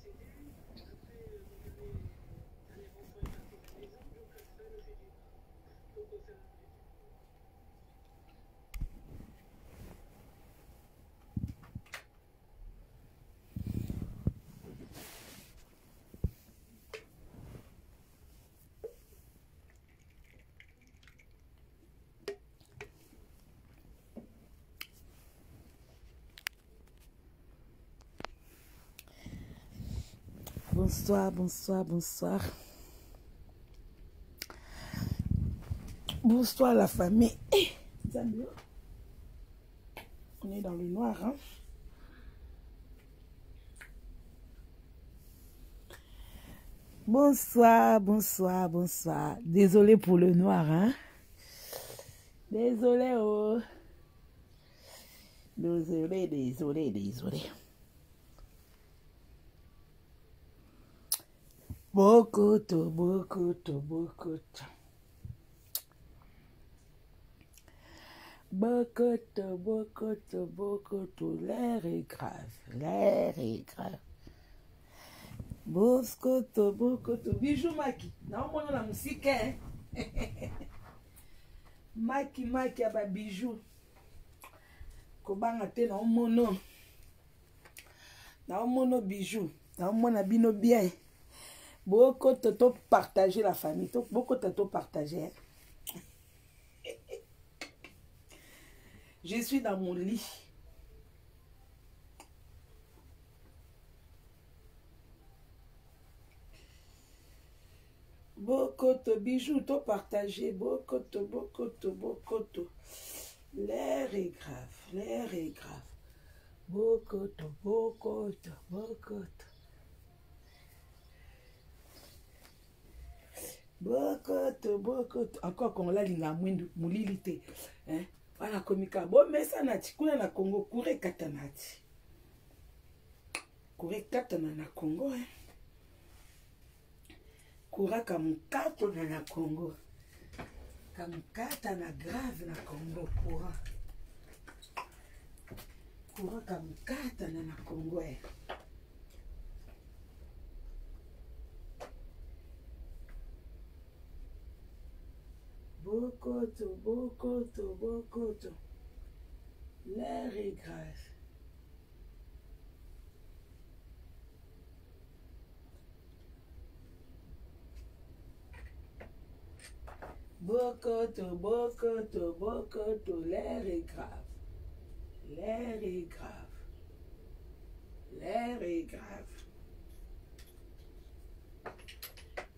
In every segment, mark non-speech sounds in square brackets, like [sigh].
sit down. bonsoir, bonsoir, bonsoir. Bonsoir la famille. on est dans le noir. Hein? Bonsoir, bonsoir, bonsoir. Désolé pour le noir. Hein? Désolé, oh. Désolé, désolé, désolé. bokoto bokoto bokoto bokoto bokoto bokoto l'air est grave l'air est grave bokoto bokoto bijou maki naomona na mosika [laughs] maki maki ya babijou kobanga te naomono naomono bijou naomona bino bien beaucoup de temps partager la famille, beaucoup de temps partager. Je suis dans mon lit. Beaucoup de bijoux, tout Beaucoup, beaucoup, beaucoup. beaucoup. L'air est grave, l'air est grave. Beaucoup Beaucoup, beaucoup, beaucoup. bokoto bokoto encore kongola alinga mwindu molili te wana eh? akomi kaka bomesa na ti kuna na kongo kure ekatana ti kure ekatana na kongo eh? kuraka mokatana na kongo kamokatana grave na kongo courant kuraka mokatana na kongo eh? beaucoup, beaucoup, beaucoup, les regrets. Beaucoup, beaucoup, beaucoup, l'air est grave. L'air est grave. L'air est grave.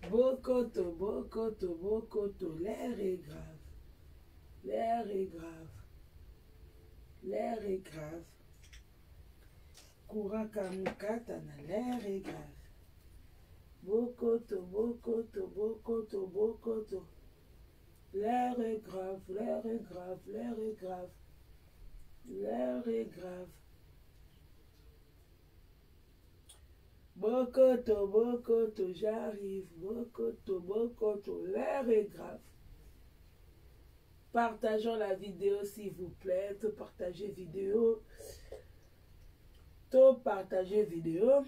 Bokoto, Bokoto, Bokoto, l'air est grave. L'air est grave. L'air est grave. Kurakamukatana, l'air est grave. Bokoto, Bokoto, Bokoto, Bokoto. L'air est grave, l'air est grave, l'air est grave. L'air est grave. Bokoto, Bokoto, j'arrive. Bokoto, Bokoto, l'air est grave. Partageons la vidéo s'il vous plaît. partagez partager vidéo. Tout partagez vidéo.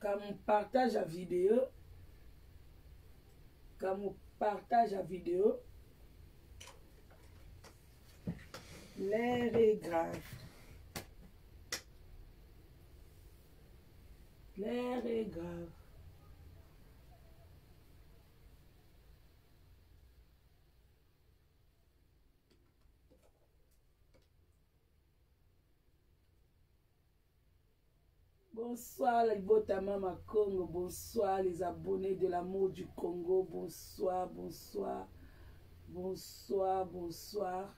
Comme on partage la vidéo, Comme on partage la vidéo, l'air est grave. claire et grave. Bonsoir les Botama Congo, bonsoir les abonnés de l'amour du Congo, bonsoir, bonsoir, bonsoir, bonsoir.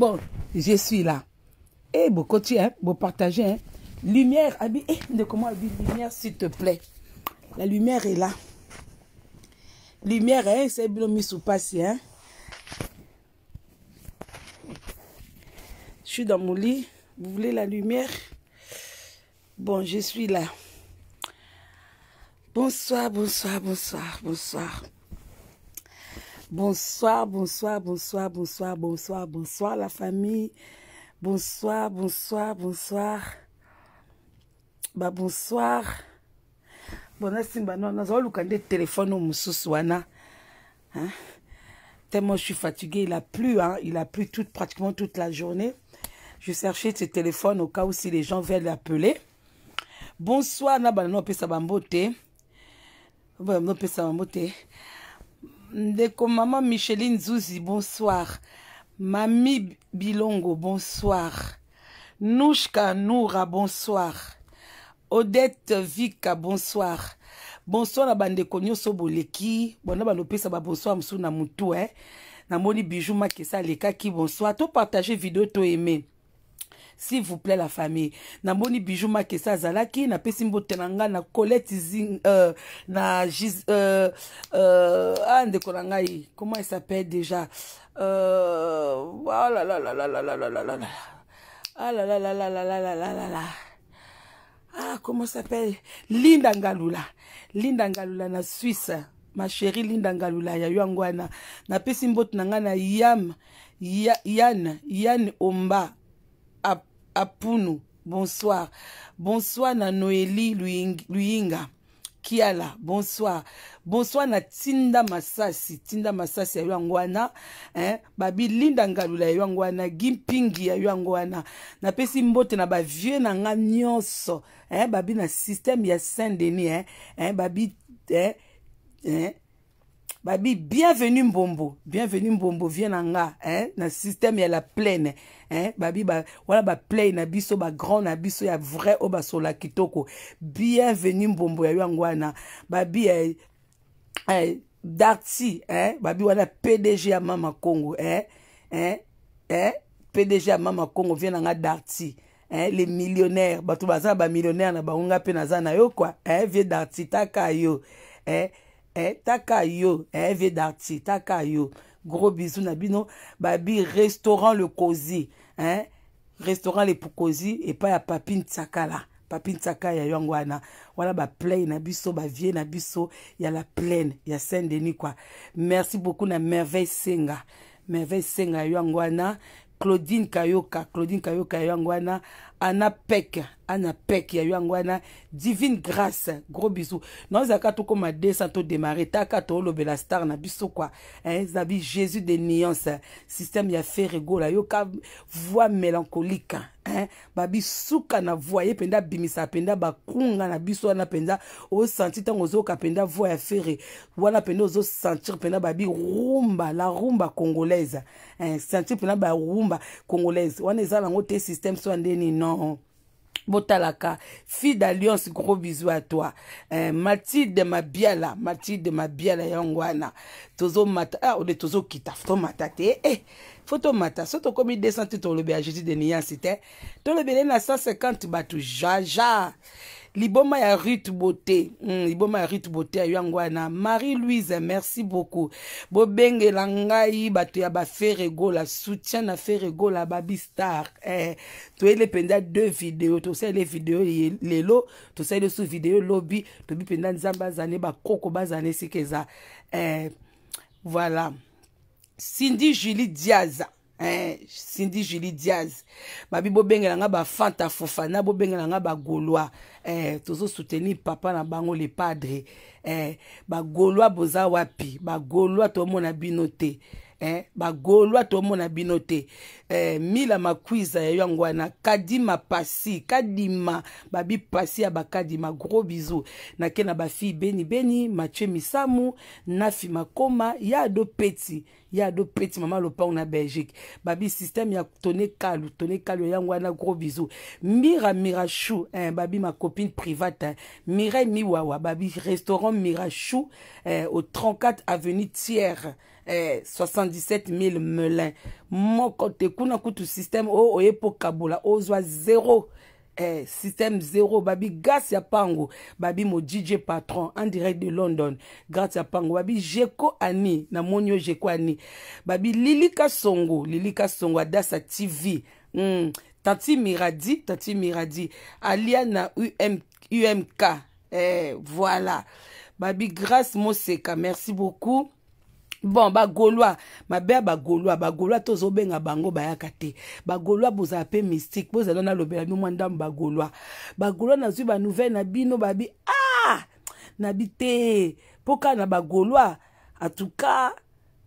Bon, je suis là. Et eh, vous continuez, hein, vous partagez. Hein. Lumière, habite eh, de comment lumière, s'il te plaît. La lumière est là. Lumière, hein, c'est bien mis sous passé. Hein. Je suis dans mon lit. Vous voulez la lumière Bon, je suis là. Bonsoir, bonsoir, bonsoir, bonsoir. Bonsoir, bonsoir, bonsoir, bonsoir, bonsoir, bonsoir la famille. Bonsoir, bonsoir, bonsoir. Bah bonsoir. Bon, simba non, nazoluka nde téléphone mususu wana. Hein? Tellement je suis fatiguée, il a plu hein, il a plu toute pratiquement toute la journée. Je cherchais ce téléphone au cas où si les gens veulent l'appeler. Bonsoir na pesa bambote. ndeko mama micheline zuzi bonsoir mami bilongo bonsoir nouchka noura bonsoir odette vika bonsoir bonsoir na bandeko nyonso boleki bona balopesa babonsoir mosusu na motu e eh? namoni bijou makesa alekaki bonsoir topartage video toyeme s'il vous plaît la famille namoni bijou makesa azalaki napesi mbote na ngai na colette zing euh, na gis euh, euh, ah ndeko na ngai comment il s'appelle déjà euh, oh là là là là là là là là là là ah là là là là là là là là là là ah comment s'appelle linda ngalula linda ngalula na suisse ma chérie linda ngalula ya yango wana napesi mbote na ngai na yam ya, yan yan omba apunu bonsoir bonsoir na noeli luyinga kiala bonsoir bonsoir na tinda masasi tinda masasi yayo yango wana eh? babilinda ngalula yayo yango wana gimpingi yayo yango wana napesi mbote na bavieux na nga nyonso eh? babi na systeme ya saint denis eh? eh? babi eh? eh? babi bienvenu mbombo bienvenu mbombo vie na nga eh? na systeme ya la plaine eh? babi ba, wana baplay na biso bagrand na biso ya vrai oyo basola kitoko bienvenu mbombo ya yango wana babi eh, eh, darti eh? babi wana pdg ya mama congo eh? eh? eh? pdg ya mama congo vie na nga darti eh, les millionnaires bato baza na bamillionnaire na bango nga mpe naza na yo kua eh? vie darti taka yo eh? eh, taka yo eve eh, darti taka yo gros bisou na bino babi restaurant le kozi eh? restaurant le pukozi epai ya papi ntsakala papi ntsaka ya yango wana wana baplay na biso bavie na biso ya la plaine ya saint denis kua merci beaucoup na merveille senga merveille senga ya yango wana claudine kayoka claudine kayoka ya yango wana Anna Peck, ya eu ya divine grâce gros bisou de santo Takato taka la star na biso zabi hein, jésus de nuances système ya fe yoka voix mélancolique hein, Babi babisuka na voix bimisa bimisa penda bakunga na biso wana voix wana penozo sentir penda, babi rumba la rumba congolaise hein sentir ba rumba congolaise wana système so non non botalaka fille d'alliance gros bizu ya toi eh, matilde mabiala matilde mabiala yango wana tozomata ah, ole tozokita tomata te eh, fo tomata so tokomi 200 te tolobe ya jésus de niance te tolobele na 150 bato jaja liboma ya rite beauté hmm, liboma ya rite beauté a marie louise merci beaucoup bobengela ngai faire ya la soutien na la babistar eh, les pendant deux vidéos, video les video lelo les sous video lobby, tobi pendant nzambe ba koko Bazane esika eza eh, voilà cindy julie diaza eh, cindy julie diaz babi bobengela nga bafanta fofana bobengela nga bagolois eh, tozosoutenir papa na bango le padre eh, bagolois boza wapi bagolois tomona bino te eh, bagolois tomona bino te eh, mila makwiza ya yango wana kadima pasi kadima babi pasi ya bakadima gros bizu nake na bafille beni beni mathieu misamu nafi makoma ya ado peti ya ado peti mama lopango na belgique babi systeme ya tone kalu tone kalu ya yango wana gros bizu mira mirachu eh, babi macopine private eh. mirei miwawa babi restaurant mirachu eh, au 34 avenue tiere eh, 77 000 melin moko te kuna kutu systeme oyo oye mpo kabola ozwa zero eh, système zéro babi grâce ya pango babi mo dj patron en direct de london grâce ya pango babi jeko ani namoni yo jeko ani babi lilika songo lilika songo adasa tv mm. tati miradi tati miradi alia na UM, umk eh, voilà babi grâce moseka merci beaucoup bon bagaulois mabe ya bagaulois bagaulois tozobenga bango bayaka te bagaulois bozala mpe mystique bozala nalobela bino mwa ndambo bagaulois bagaulois nazwi banouvelle na bino babi ah nabi te mpo kaka na bagaulois atuka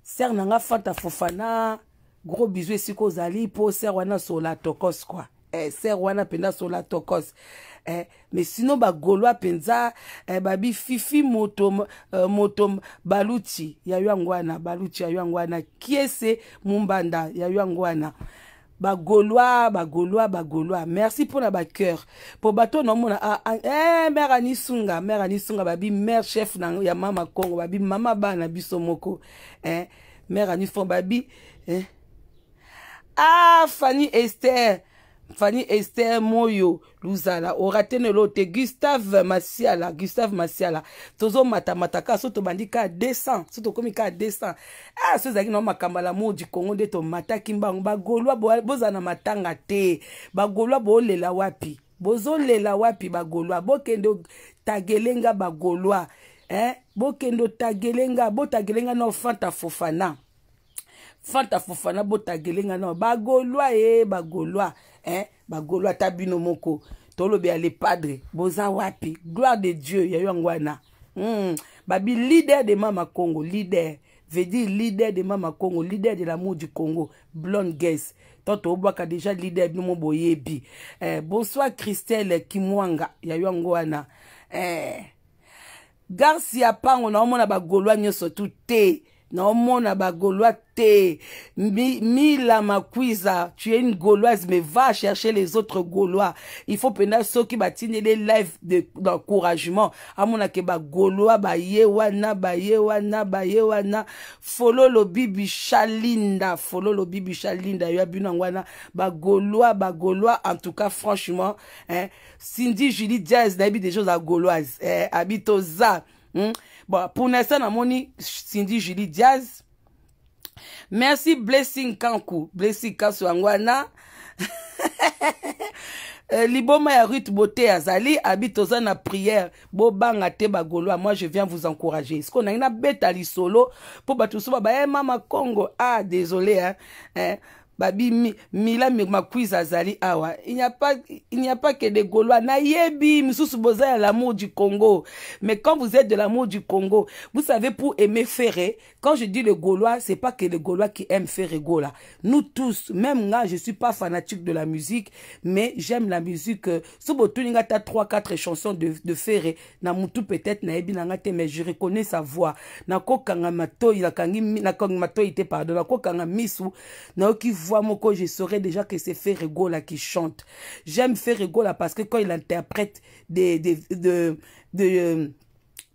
ser nanga fanta fofana gros bizu esika ozali mpo ser wana sola tokos kua eh, ser wana mpenza asola tokos eh, mais sinon bagolwa mpenza eh, babi fifi moto, euh, moto baluti ya yango wana baluti ya yango wana kiese mombanda ya yango wana bagaulois bagaulois bagaulois merci mpona bacœur mpo bato naomona ah, ah, eh, mare anisunga mare anisunga babi mare chef na, ya mama congo babi mama bana na biso moko eh, mare anisunga babi eh. ah fanny ester fanny ester moyo luzala oratene lo te gustave masiala gustave masiala tozomatamata kaka so tobandi kaka 200 so tokómi kaka 200 ah so ezalaki na makambo ya lamour du congo nde tomataki mbango bagolwa bozala na matanga te bagolwa boolela wapi bozolela wapi bagolwa bokende tagelenga bagolwa eh? bokende otagelenga botagelenga na ofanta fofana fanta fofana botagelenga na bagolwa ye bagolwa eh? bagolo ata bino moko tolobela le padre boza wapi gloire de dieu ya yango wana mm. babi leader de mama congo leader veut dire leader de mama congo leader de l'amour du congo blonde gas to tobwaka déjà leader bino mo boyebi eh, bonsoir christelle kimwanga ya yango wana eh. garcia pango naomona bagolwa nyonso tu te Non mon ba mi te ma makwiza tu es une gauloise mais va chercher les autres gaulois il faut pena soki qui live d'encouragement lives ba yewana ba yewana ba yewana wana fololo bibi shalinda fololo bibi shalinda yo abino ba goloa ba en tout cas franchement hein, cindy julie diaz habite des choses à gauloise eh, Hmm? Bon, pour l'instant, namoni Cindy Julie Diaz. Merci Blessing Kankou. Blessing Kankou Angwana. [laughs] Euh, liboma ya rut beauté azali abi toza na prière bobanga te bagoloa, moi je viens vous encourager ce qu'on a na solo lisolo battre batusuba bah, Eh, mama congo ah désolé hein, hein babi mila makuiz azali awa il n'y a pas il n'y a pas que des gaulois yebi misusu boza l'amour du Congo mais quand vous êtes de l'amour du Congo vous savez pour aimer Ferré quand je dis le gaulois c'est pas que les gaulois qui aiment Ferré Gola nous tous même là je suis pas fanatique de la musique mais j'aime la musique sobotuninga ta 3 4 chansons de de Ferré na mutu peut-être yebi nanga te mais je reconnais sa voix n'a il nakokanga matoi nakangi nakanga matoi te pardon kokanga misu naoki voix je saurais déjà que c'est là qui chante. J'aime là parce que quand il interprète des, des, euh,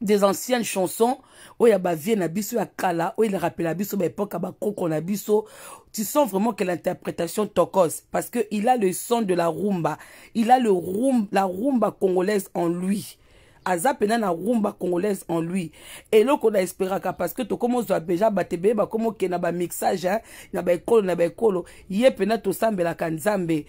des anciennes chansons, oh ya bavie na biso ya kala biso époque bakoko na biso tu sens vraiment que l'interprétation tocose parce que il a le son de la rumba il a le la rumba congolaise en lui aza mpena na rumba congolaise en lui eloko na esperaka parce que tokomozwa deja bato ebele bakomokenda bamixage na baekolo na baekolo ye mpena tosambelaka nzambe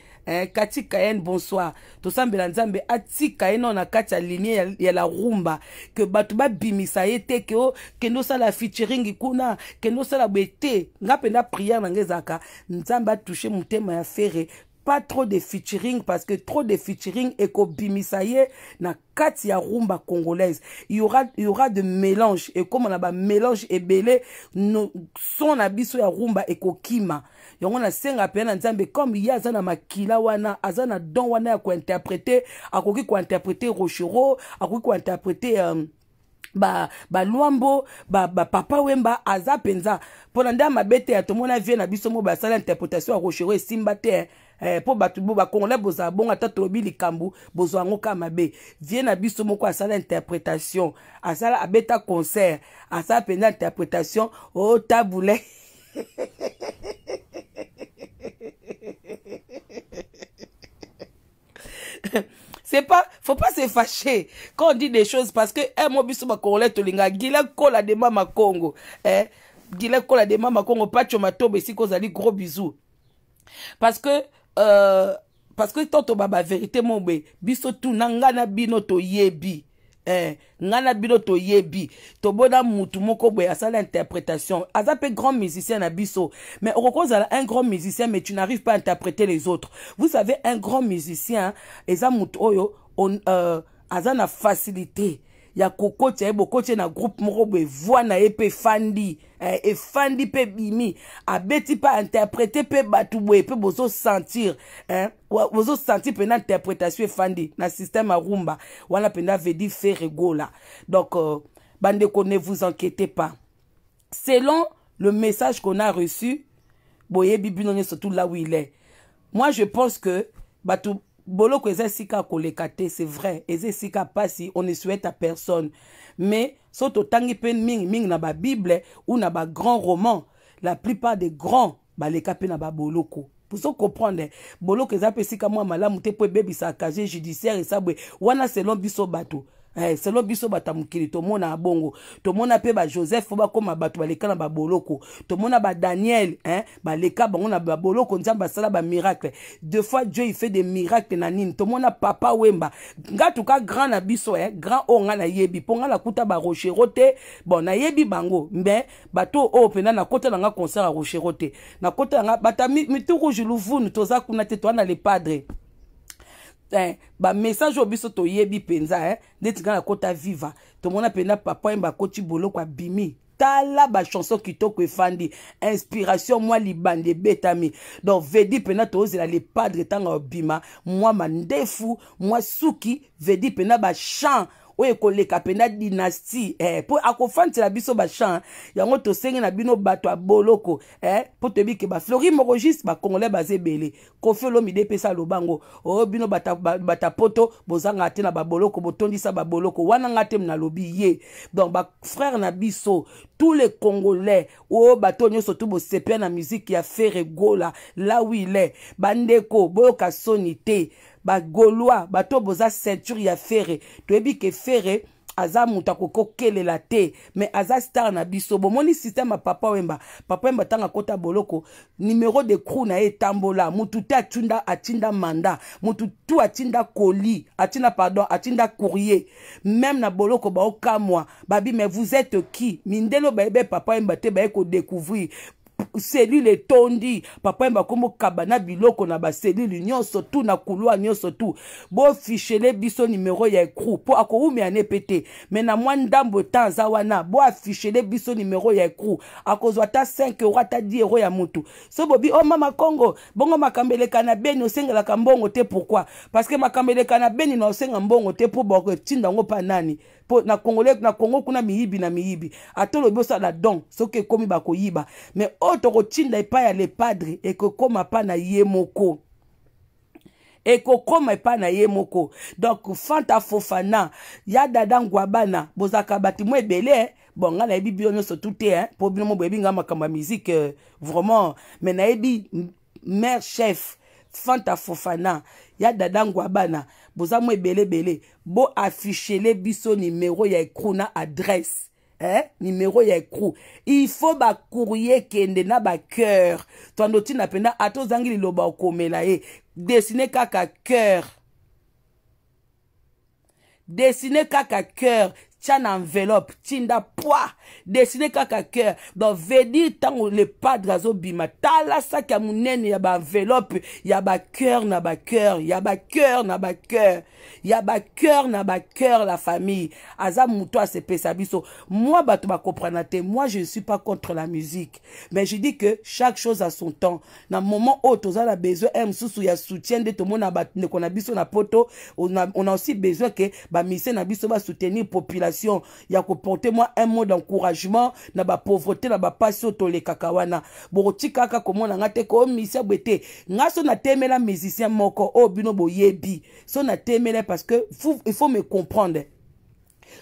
kati kayen bonsoir tosambela nzambe atika ye nao na kati ya linie ya la rumba ke bato babimisa ye te ke kende osala featuring kuna kende osala boye te nga mpenda priere na ngai ezalaka nzambe atushe motema ya fere pas trop de featuring parce que trop de featuring et bimisaye na katia rumba congolaise il y aura il y aura de mélange et comme on a ba mélange belé no son na biso ya rumba ekokima c'est un appel en nzambe comme y a na makila wana aza don wana a kointerprete akoki kointerprete rochero akoki kointerprete um, euh, ba ba bapapa ba wemba aza ma mpona mabete ya tomona vie na biso mo basala interpretation interprétation rochero simba terre hein. Eh, po bato bo bacongolais bozala bongo ata tolobi likambo bozwa yango ka mabe vie na biso moko asala interprétation asala abeta concert asala mpenza interprétation otabule [laughs] c'est pas faut pas se fâcher quand on dit des choses parce que eh mo biso bakongolais l'inga, gila kola de mama congo eh gila kola de mama congo pacho qu'on a dit gros bisou parce que euh, parce que tant toba baba vérité mon biso tuna n'anga na bino yebi eh, nanga na bino mon tobona mutu moko boye asala interprétation aza mpe grand musicien na biso mais okoki à un grand musicien mais tu n'arrives pas à interpréter les autres vous savez un grand musicien eza oyo on, euh, na facilité ya kokoti ye na groupe moko be voi na ep fandi efandi qui eh, bimi abeti bozo sentir hein eh, interprétation fandi na système arumba wana pendant faire donc euh, bande qu'on ne vous inquiétez pas selon le message qu'on a reçu boye bibino là où il est moi je pense que bato boloko eza esika koleka te c'est vrai eza esika mpasi on ne souhaite à personne mais so totangi mpe mingimingi na babible ou na bagrand roman la plupart des grands baleka mpe na baboloko poso comprendre boloko eza mpe esika mwa malamu te mpo ebebisaka casier judiciaire esa boye wana selon biso bato Eh, selo biso bato ya mokili tomona bongo tomona mpe bajoseph bakóma bato baleka na baboloko tomona badaniel eh, baleka bango na baboloko nzambe asala bamiracle de fois dieu ifait des miracle na nini tomona papa wemba nga tuka grand na biso eh? grand oyo nga nayebi mpo nga nakuta barochero te bon nayebi bango me bato oyo mpenza nakota na nga concert ya rochero te nakota na nga bata mitu rouge luvunu toza kuna te toa na lepadre eh, bamessage oyo biso toyebi mpenza eh, nde tika na kota viva tomona mpenza papa yemba akoti boloko abimi tala bachanson kitoko efandi inspiration mwa libanda ebetami donc vedi mpena tozela lepadre ntango obima mwa mandefu mwa suki vedi mpena bachan oyo ekoleka mpena dynastie eh, mpo akofandisela biso bachamp yango tosengi na bino bato ya boloko eh, mpo toyebi ke baflori moko juste bacongolais baza ebele kofi olomide epesa lobango oyo bino batapoto bozanga te na baboloko botondisa baboloko wana nga te nalobi ye donc bafrère na biso tous les congolais oyo bato nyonso tu bosepela na miziki ya fere gola lawi ile bandeko boyoka soni te bagaulois bato boza ceinture ya fere toyebi ke fere aza moto akoki okelela te me aza star na biso bomoni systeme ya papa wemba papa wemba ntango akɔta boloko numero de cru na ye etambola motu te atinda, atinda manda motu tu atinda koli atinda pardon atinda courrier meme na boloko baokamwa babi me vous êtes qui mindelo bayebe papa wemba te baye kodécouvrir selule etondi papa yemba komokaba na biloko na baselule nyonso tu na kulwa nyonso tu bofishele biso nimero ya ecrou mpo akowumela ne mpe te me na mwa ndambo etan aza wana boafishele biso nimero ya ecrou akozwa ata 5 euro ata 10 euro ya motu so bobi o oh, mama congo bongo makambo eleka na beni osengelaka mbongo te pourkui parce que makambo eleka na beni na osenga mbongo te mpo bokotinda yango mpa nani po, na congolais na congo kuna miyibi na miyibi ata olobi osala don soki ekómi bakoyiba me oyo tokotinda epai ya lepadre ekokóma pa na ye moko ekokóma epai na ye moko donk fanta fofana ya dada ngwabana bozalaka bato mo ebele bon nga nayebi bino nyonso tu te eh? mpo bino mo boyebi nga makambo ya musike eh, vraiment me nayebi mare chef fanta fofana ya dada ngwabana boza mo ebelebele boafishele biso nimero ya ecrou na adresse eh? nimero ya ecrou il faut bakourrier ekende na bacœur twando ntina mpenza ata ozangi liloba okomela ye desine kaka cœur desine kaka cœur tia na enveloppe tinda pwa desine kaka cœur donc vedi ntango le padre azobima tala saki ya monene ya baenveloppe ya bacœur na bacœur ya bacœur na bacœur ya bacœur na bacœur la famille aza moto asepesa biso moi bato bakomprana te moi je ne suis pas contre la musique mais je dis que chaque chose a son temps na moment oyo eh, toza na besoin e mosusu ya soutien nde tomona bandeko na biso na poto on a aussi besoin ke bamisie na biso basoutenir population génération ya moi un mot d'encouragement na pauvreté na bapasi oyo tolekaka wana bokotika kaka komona nga te komisa oh, boye te nga so natemela musicien moko oyo oh, bino boyebi so temela parce que il faut me comprendre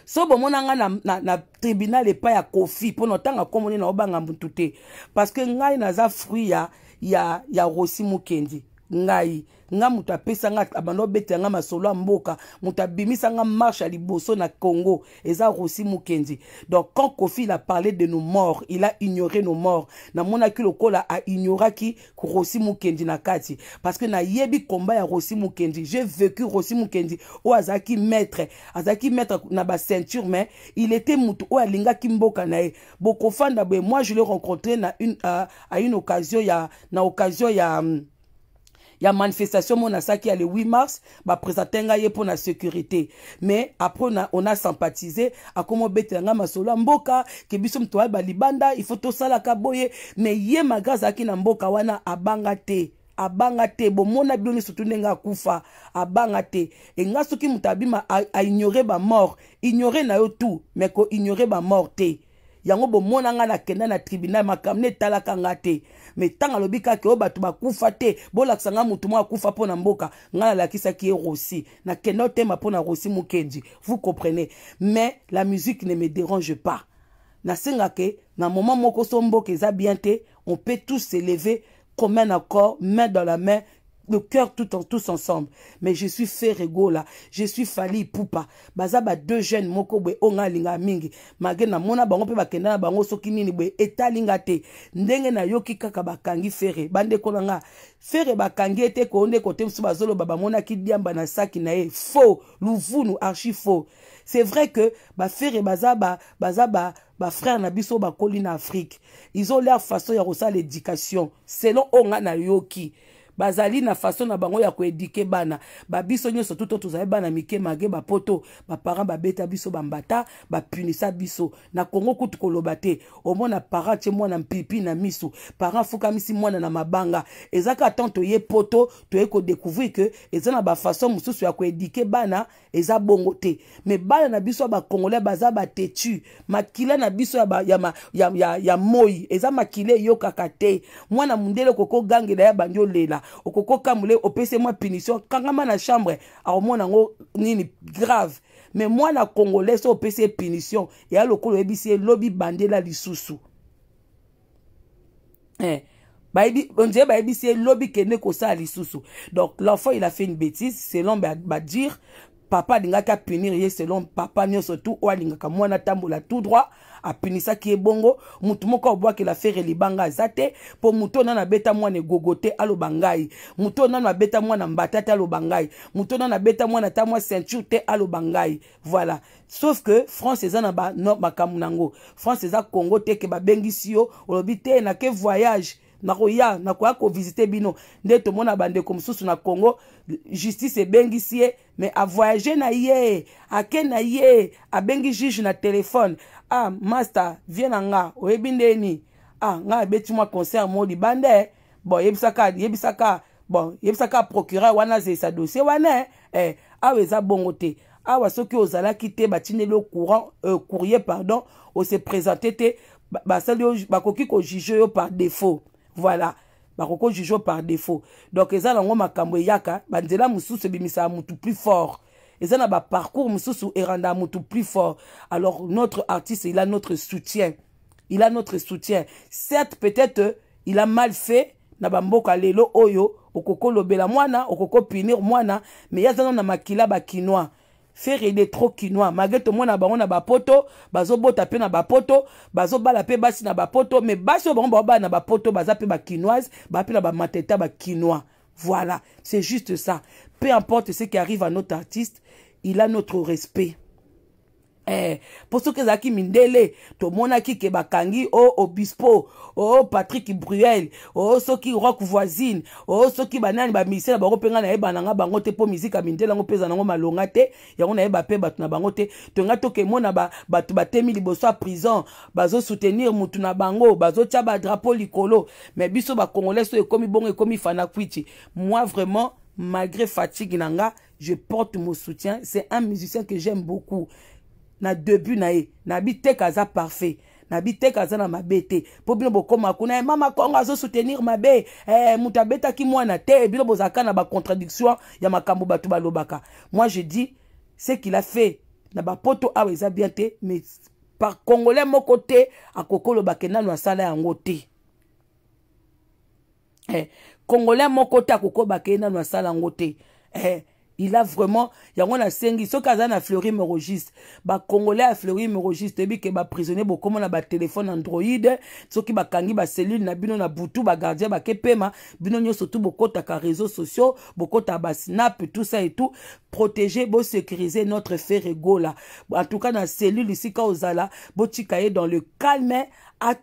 so bomona nga na, na, na tribunal pas ya kofi pour na otanga komoni na obanga te parce que ngai za fruit ya, ya, ya rosi mokendi ngai nga moto apesanga abanda obetela nga masolo ya mboka la marche à boso na congo eza rosi mokendi donc quand kofi il a parlé de nos morts il a ignoré nos morts namonaki lokola ki rosi rossi na kati parce que na yebi combat ya rossi moukendi j'ai vécu rossi mukendi O azaki maître azaki maître na ceinture mais il était o l'inga ki mboka na ye bokofanda moi je l'ai rencontré na une, euh, à, une occasion ya na occasion ya hum, ya manifestation moko nasalaki ya le 8 mars bapresente ngai ye mpo na sécurité mais après on a sympathise akoma obetela ngai masolo ya mboka ke biso moto aye balibanda ifo tosalaka boye mais ye malgré azalaki na mboka wana abanga te abanga te bomona bino nyonso tu ndenge akufa abanga te enga soki moto abima aignore bamort ignore na yo tu mais koignore bamort te yango bomona ngai nakenda na tribunal makambo ne etalaka nga te me ntango alobi ke Oba bakufa te bolaxanga ngai motu moko mboka ngai la ye rosi na kenote mpo na rossi mukendi vous comprenez mais la musique ne me dérange pas na ke na moment moko so mboka bien te on peut tous se s'élever un accord main dans la main le cœur tout en, tous ensemble. Mais je suis Ferrego là, je suis Fali Poupa. Bazaba deux jeunes moko be onga linga mingi. Magena mona bango pe bango soki nini Ndenge na yoki kaka bakangi Ferre. Bande kolanga Ferre bakangi te ko kote msu bazolo baba mona ki diamba na saki na ye. Faux, archi faux. C'est vrai que ba Ferre bazaba bazaba ba frère na biso bakoli na Afrique. Ils ont leur façon ya l'éducation selon onga na yoki. bazali na façon na bango ya koedike bana babiso nyonso tuto tozali bana mike mage bapoto baparent babeta biso bambata bapunisa biso na kongo kutu koloba te omona parent tie mwana mpipi na misu parent afukamisi mwana na mabanga eza kaka tant toye poto toye kodécouvrir ke eza na bafaçon mosusu ya koedike bana eza bongo te me bana na biso ya bakongolais baza batetu makila na biso ya, ba, ya, ma, ya, ya, ya moi eza makila eyokaka te mwana mondele koko gangela ya bandi olela Ah, au au opese moi punition kangama na chambre mon yango nini grave mais moi na congolais so PC punition punition à lokola oyebisi ye lobi bandela lisusu eh. bayebi ondire bayebisi ye lobi sa li lisusu donc l'enfant il a fait une bêtise selon badir papa alingaki apunir ye selon papa nyonso tu oyo alingaka mwana atambola tout droit apunisaki ye bongo motu moko abwakela fere libanga aza te mpo motu oyo nano abeta mwana egogo te aloba ngai motu oyo nano abeta mwana mbata te aloba ngai motu oyo nano abeta mwana ata mwa ceinture te aloba ngai voilà sauf que france eza na makambo nango france eza congo te ke babengisi yo olobi te nake voyage nakoya nakoya kovisite bino nde tomona bandeko mosusu na congo justice ebengisi ye me avoyage na ye ake na ye abengi juge na telefone ah master vie na nga oyebi ndeni ah ngai abeti mwa concert mo libanda bon yebisaka yebisaka bon yebisaka procureur wana azelisa dossier wana eh, awa eza bongo te awa soki ozalaki te batindeli yo courant euh, courrier pardon ose présente te basali bakoki kojuge yo par défaut voilà bakokoki joue par défaut donc eza banzela plus fort Ezana ba parcours mususu eranda plus fort alors notre artiste il a notre soutien il a notre soutien certes peut-être il a mal fait nabambo bamboka lelo oyo okoko lobela mwana okoko punir mwana me dit na makila bakinois faire électroquinois malgré tout mona bango na bapoto bazobota pe na bapoto bazobala pe basi na bapoto mais basi bon bango na bapoto baza pe bakinoise ba ba na ba bakinois voilà c'est juste ça peu importe ce qui arrive à notre artiste il a notre respect eh, mpo soki ezalaki mindele tomonaki ke bakangi o oh, obispo o oh, Patrick bruel o oh, soki rock voisine o soki banani bamisie na bango mpe penga na nga bango te po mizika mindele ngo peza nango malonga te ya nayeba pe ba tuna bango te ba tu ba temi liboso ya prison soutenir motu na bango ba drapeau likolo mais biso ba congolais so ekomi bongo ekomi fanakwiti moi vraiment malgré fatigue nanga je porte mon soutien c'est un musicien que j'aime beaucoup na début na e, nabi parfait na bité aza na eh, mabe pour mpo bino bokóma kuna e mama kongo soutenir mabé eh, mutabeta ki mwana te bino zaka na contradiction ya makambo batuba lobaka moi je dis ce qu'il a fait na ba awa eza bien mais par congolais moko côté akoki olobake na sala ya ngoté eh, congolais mon côté koko obake ye nano asala eh, il a vraiment y a yango nasengi soki aza a fleuri mérogiste congolais a fleuri mérogiste oyebi ke téléphone Android, na qui androide soki ba cellule na bino na butu bagardien bake pema bino beaucoup tu ka réseaux sociaux bas snap, tout ça et tout protéger sécuriser notre fer là en tout cas na cellule ici, ka ozala bo ye dans le calme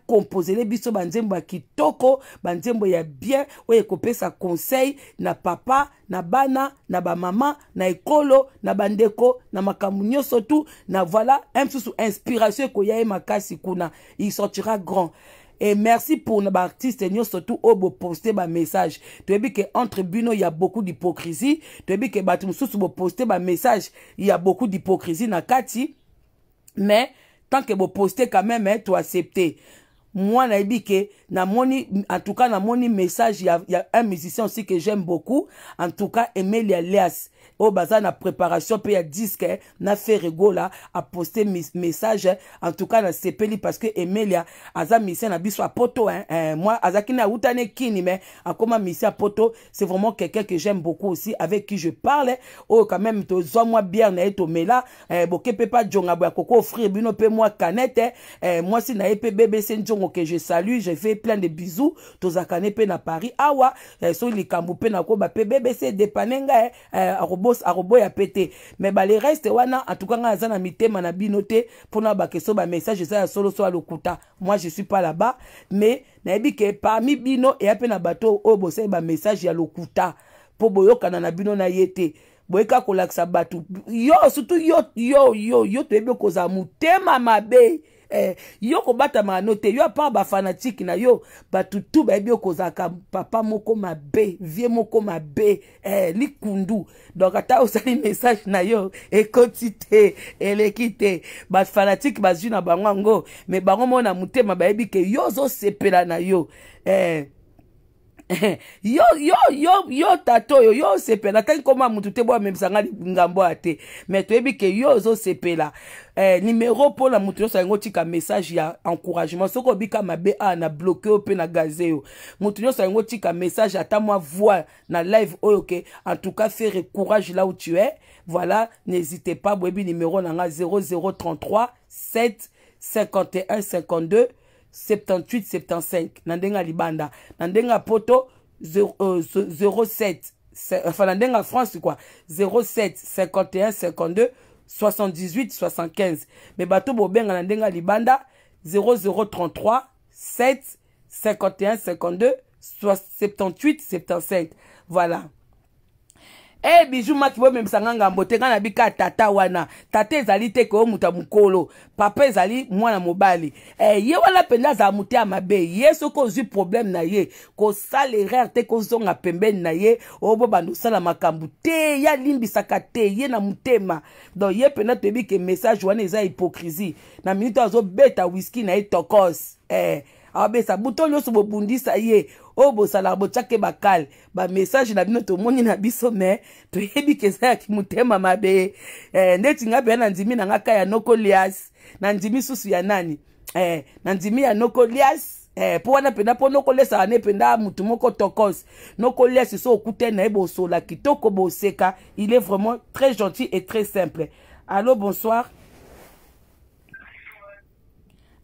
composé les biso banzembo ya kitoko banzembo ya bien oyo sa conseil na papa na bana na maman na ekolo na bandeko na makambo nyonso na voilà un susu inspiration ekoya ye makasi kuna il sortira grand et merci pour nos artistes et surtout au beau poster ma message tu as que entre bino il y a beaucoup d'hypocrisie tu as que batum sous beau poster ma message il y a beaucoup d'hypocrisie na kati mais tant que vous postez quand même vous hein, acceptez. moi j'ai na que... en tout cas mon message il y a un musicien aussi que j'aime beaucoup en tout cas emeli alias au oh, baza na préparation pe ya diske na fait a poster mes messages hein. en tout cas na sepeli parce que emelia aza misen na biso Poto hein, hein, moi azalaki na kini mais akóma a Poto c'est vraiment quelqu'un que j'aime beaucoup aussi avec qui je parle hein. oh quand même zo hein, moi bien na eto mela, eh, boke mpe peut jonga koko akoko offrir bino pe moi kanete eh, si na ye bébé bbc njongo que je salue je fais plein de bisous to zakane pe na paris awa eh, so na na ba pe c'est de panenga eh, akoboya mpe te me balereste wana antuka ngai aza na mitema na bino te mpona bakeso bamessage eza ya solo so alokuta moi je suis pas là-bas mais nayebi ke parmi bino eya mpe na bato oyo bosali bamessage ya lokuta mpo boyokana na bino na ye te boyeka kolakisa bato yo surtout yo yo yo, yo toyebi okozala motema mabe eh, yo kobatamaka no te yo apart bafanatike na yo bato tu bayebi yo kozalaka papa moko mabe vie moko mabe eh, likundu donc ata osali message na yo ekoti te eleki te bafanatike bazwi na bango yango me bango moko na motema bayebi ke yo ozosepela na yo eh, [laughs] yo yo yo yo tato, yo, yo na y koma motu te même amemisanga ngambo ya te me toyebi ke yo eh, la eh, la mpona yo sa yango tika message ya encouragement soki bika mabe a na bloke oyo pe na gaze yo yo sa yango tika message ata moi voix na live oyo en tout cas faire courage là où tu es voilà n'hésitez pas numéro nimero nanga 0033 7 51 52 78 75 nandenga libanda nandenga poto 0, 07 euh, enfin nandenga France quoi 07 51 52 78 75 mais bato bobenga libanda 0033 7 51 52 78 75 voilà e eh, biju maki bomemisa nga ngambo te nga na bika tata wana tata ezali te ke o moto ya mokolo papa ezali mwana mobali e, ye wana mpenza azala mote ya mabe ye soki ozwi problème na ye kosala erreur te kozonga pembeni na ye obo banda osala makambo te ye alimbisaka te ye na motema donc ye mpenza toyebi ke message wana eza hypocrisie na minute azobeta wiski na ye tokos eh, abesa buto nyonso bobundisa ye oyo oh, bosala botyaki bakale bamessage na bino tomoni na biso me toyebi keza ya kimotema mabe eh, ndeti ngai mpeya na ndimi na ngai ka ya noko lias na ndimi susu ya nani eh, na ndimi ya noko lias Eh, mpo wana mpenza mpo nokolesa wana mpenza motu moko tokos nokolesa so okute na ye bosola kitoko boseka il est vraiment très gentil et très simple allo bonsoir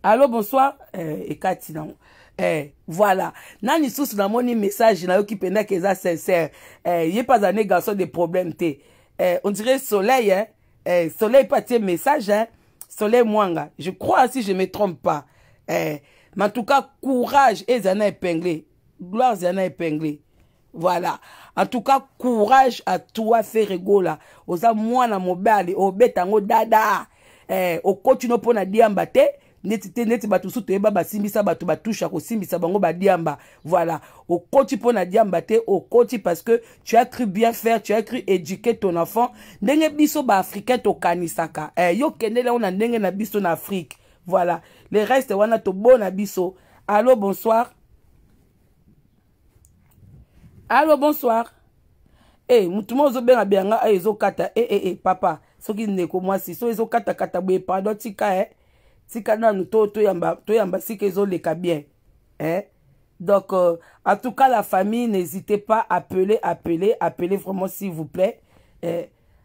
allo bonsoir eh, ekati nango eh, voilà na lisusu namoni message nayoki mpendaki eza sincere eh, ye mpe aza ne garçon de problème te eh, on dirait soleil hein? eh, soleil mpe atie message hein? soleil mwanga je crois si je me trompe pas eh, mais en tout cas courage eza na épinglé gloire eza na épinglé voilà en tout cas courage à toi feregola oza mwana mobali obeta yango dada eh, okotino mpo na diamba te neti te neti batu mosusu toyeba basimbisa batu batusha kosimbisa bango badiamba voilà okoti pona diamba te coach parce que tu as cru bien faire tu as cru éduquer ton enfant ndenge biso to kanisaka eh, yo kendele on na ndenge na biso na afrique voilà le reste wana bon biso allô bonsoir allô bonsoir eh, motu ben ozobenga benga eh, kata. e eh, eh, eh, papa soki ndeko si so kata boye pardon tika eh to bien hein? donc euh, en tout cas la famille n'hésitez pas appeler appeler appeler vraiment s'il vous plaît hein?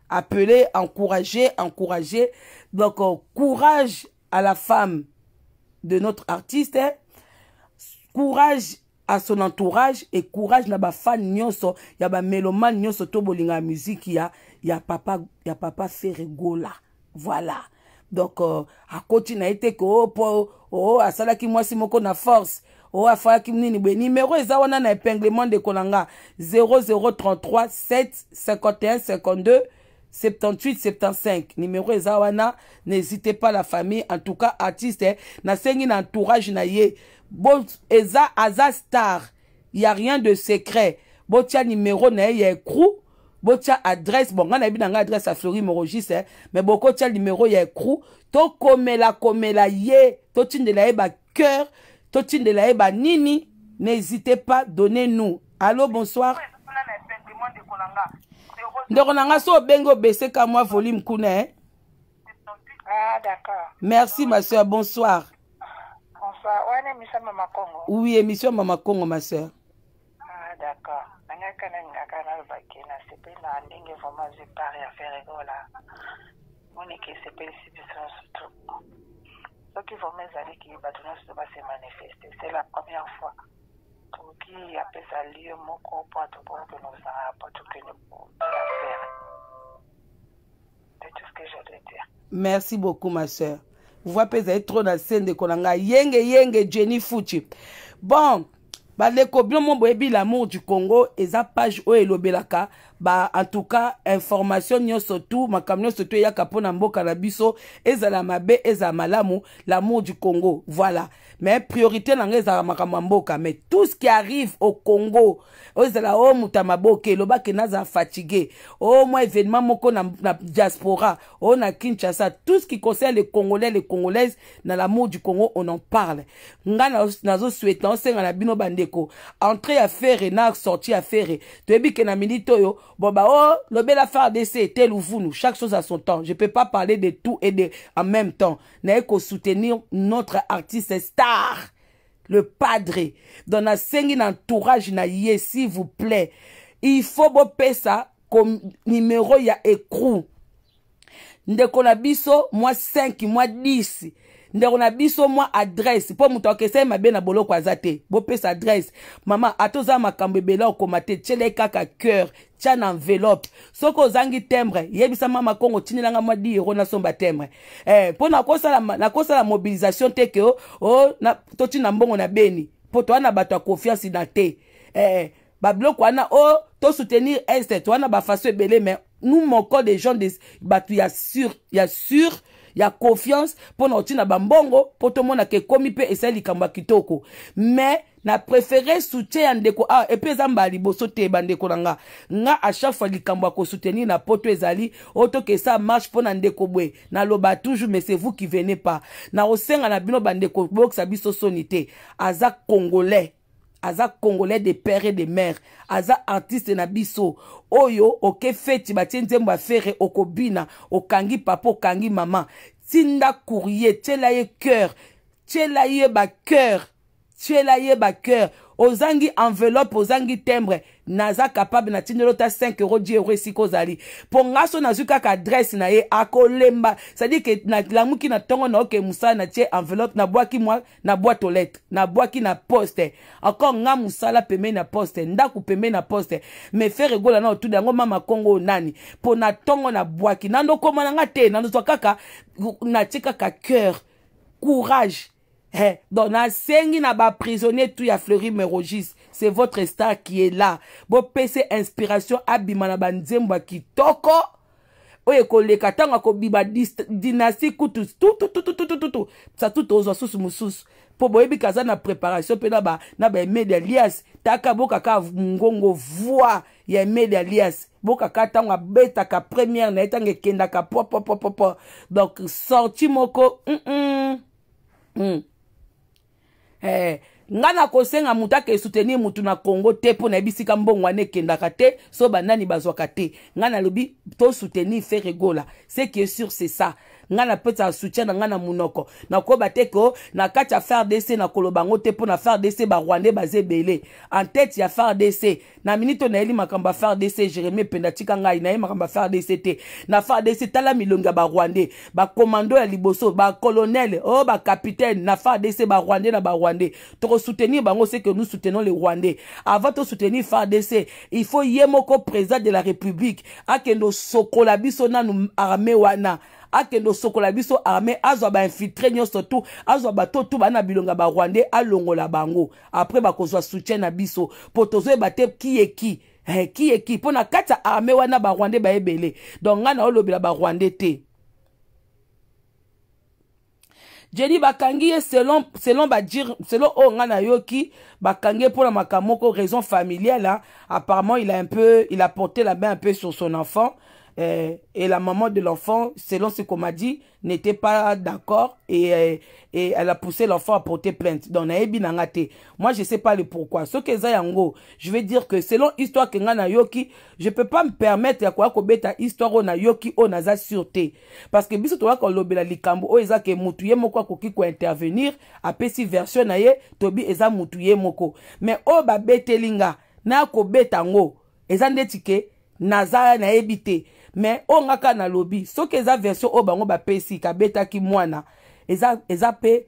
Appelez, encouragez, encouragez. encourager donc euh, courage à la femme de notre artiste hein? courage à son entourage et courage na fan nyonso ya meloman nyonso to bolinga a musique papa ya papa voilà donc euh, akotina ye oh, po, oh, o mpo o moi si moko na force o oh, ki nini bwe. Numéro, eza wana na épinglement de Kolanga. 0033 7 51 52 78-75 numéro eza wana n'hésitez pas la famille en tout cas artiste eh, sengi na entourage na ye Bon, eza aza star a rien de secret botia numéro na ye écrou botia adresse bon nga na yebi na nga adresse ya flori morogis eh, me le numéro ya écrou. To komela ye To ye la totindela eba Nini. n'hésitez pas donnez nous Allô, bonsoir de na so obengi obeseka moi volume kuna hein. Ah, d'accord. Merci, ma soeur. Bonsoir. Bonsoir. Oui, émission Mama Congo, ma soeur. Ah, d'accord. kaka nalingaka nalobakena sepeli na ndenge vraimen zwi part ya faire ekola moneke esepelisi biso nyonso tu soki vraimen ezaliki bato nyonso base manifeste c'est la première fois tokoki apesa lie moko mpo atokokene kozanga mpo tokene affaire c'est tout ce que je dois dire merci beaucoup ma soeur voi mpe ezali trop na se ndeko na ngai yenge yenge jenny fuchi bon bandeko bino mo boyebi lamour du congo eza page oyo elobelaka ba en tout cas information nyonso tu makambo nyonso tu eyaka mpona mboka na biso ezala mabe ezala malamu lamour du congo voilà mais priorité nango à makambo mais tout ce qui arrive au congo ozala o oh, moto ya maboke elobaki naza fatigué o oh, moi événement moko na, na diaspora o oh, na kinshasa tout ce qui concerne les congolais les congolaises na lamour du congo on en parle nga souhaitant, à na bino bandeko entrée ya fere na sortie ya fere toyebi ke na minite yo bon ba c'est tel ou vous nous chaque chose à son temps je peux pas parler de tout et de en même temps qu'au soutenir notre artiste star tard le padre don nasengi na entourage na ye s'il vous plaît il faut bopesa numero ya écrou ndeko na biso mwa 5 mwa 10 ndeko na biso mwa adresse à moto akesai mabe kwa boloko aza te à adresse mama atozama ma makambo ebele Chele kaka cœur tia na enveloppe zangi zangi tembre yebisa mama kongo langa mwa di ero somba tembre eh, na la kosa la mobilisation te ke na mbongo na beni toi na bato ta confiance na te eh, babiloko wana o toi este towana bafaso ba mais nous manquons des gens de tu ya sur ya sur ya confiance mpo na otina bambongo mpo tomonaka ekómi mpe esali likambo ya kitoko mais na préféré soutien ya ndeko awa ah, epe eza mbala liboso te bandeko na nga nga a chaque fois likambo ya kosoutenir na poto ezali oyo tokesa marche mpo na ndeko boye naloba toujours mais c'est vous qui venez pas na kosenga na bino bandeko bokisa biso soni te aza congolais aza congolais de père et de mare aza artiste na biso oyo oke feti batie nzembo ya fere okobina okangi papa okangi mama tinda courrier tiela ye cœur tiela ye bacœur tiela ye bacœur ozangi enveloppe ozangi tembre naza capable na tindeli ota 5 euro 10 euro esika ozali mpo nga so nazwi kaka adresse na ye akolemba cestadire ke nalamuki na ntongo naoke mosala na tie enveloppe nabwaki mwa na boîte aux lettres nabwaki na poste encore nga mosala pembeni na poste ndako pembeni na poste mais fer egola na otunda yango mama kongo oyo nani mpo na ntongo nabwaki nandokoma na nga te nandozwa kaka natie kaka cœur courage Hey, eh, donc nasengi na baprisonnier tu ya fleury mérogis c'est votre star qui est là bopesa inspiration abima na banzembo ya kitoko oyo ekoleka ntango akobima dynastie kutu tututututututu sa tutu ozwa susu mosusu mpo boyebi kaza na préparation mpe na baemede alias taka bokaka ngongo voi ya emede alias bokaka ntango abetaka première na ye ntango ekendaka popopopopo donc sorti moko mm -mm. Mm. eh, ngai nakosenga motu ake soutenir motu na congo te mpo na yebi sika mbongo wana ekendaka te so banani bazwaka te ngai nalobi tosoutenir fer egola ce qui est sûr c'est ça nga na pesa soutien na nga na munoko na te na kacha fardese, na faire na te basé na En tête baza Zébélé en tête ya Fardese. na minito nayeli makambo ya faire jérémi ependa Pendatika ngai Na makambo faire frdc te na commando tala Bah colonel, oh bakomando ya liboso Oh ba capitaine. na ba barwandais na barwandais soutenir bango que nous soutenons les rwandais avant faire Fardese. il faut yemoko moko président de la république akendo sokola biso nous arme wana akende osokola biso arme azwa bainfiltre nyonso tu azwa bato tu baa na bilonga barwandais alongola bango apres bakozwa soutien na biso mpo tozoyeba te kiyeki eh, kiyeki mpo na kati ya arme wana barwandais baebele donc ngai naolobela barwandais te jeli bakangi ye selon, selon, badire, selon oyo ngai nayoki bakangi ye mpona makambo moko raison familiale apparemment il a, un peu, il a porté la main un peu sur son enfant Euh, et, la maman de l'enfant, selon ce qu'on m'a dit, n'était pas d'accord et, euh, et elle a poussé l'enfant à porter plainte. Donc, naebi Moi, je sais pas le pourquoi. Ce que yango, je vais dire que selon histoire que na yoki, je peux pas me permettre à quoi kobeta histoire on yoki on a sûreté. Parce que biso toa ko la likambo o eza ke mutuye moko qui ko intervenir si version na ye tobi eza mutuye moko. Mais o ba Linga na kobeta betango, eza ndeti ke naza na ebité. me oyo oh, nga kaka nalobi soki eza version oyo oh, bango bapesi kabetaki mwana eza, eza pe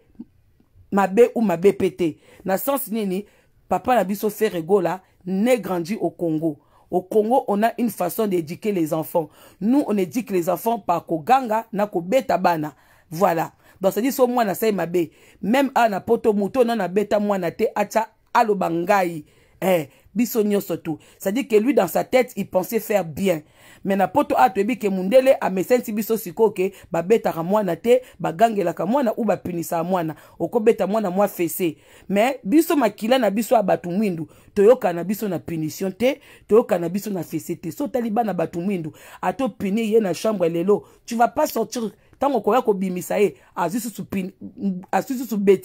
mabe ou mabe pe te na sens nini papa na biso feregola ne grandi au congo au congo on a une façon d'éduquer les enfants nous on éduque les enfants par koganga na kobeta bana voilà donc c'est-à-dire so mwana asali mabe même awa ah, na poto moto ona nabeta mwana te atya aloba ngai Eh, bisogno surtout. C'est-à-dire que lui, dans sa tête, il pensait faire bien. Mais na poto tebi ke mundele a si biso siko ke ka mwana te la mwana ou sa mwana okobeta mwana mwa fese Mais biso makila na biso a mwindu toyoka na biso na punition te toyoka na biso na fese te so taliba na batu mwindu pini ye na chambre lelo tu vas pas sortir ntango okoya kobimisa eh, su azwi susu a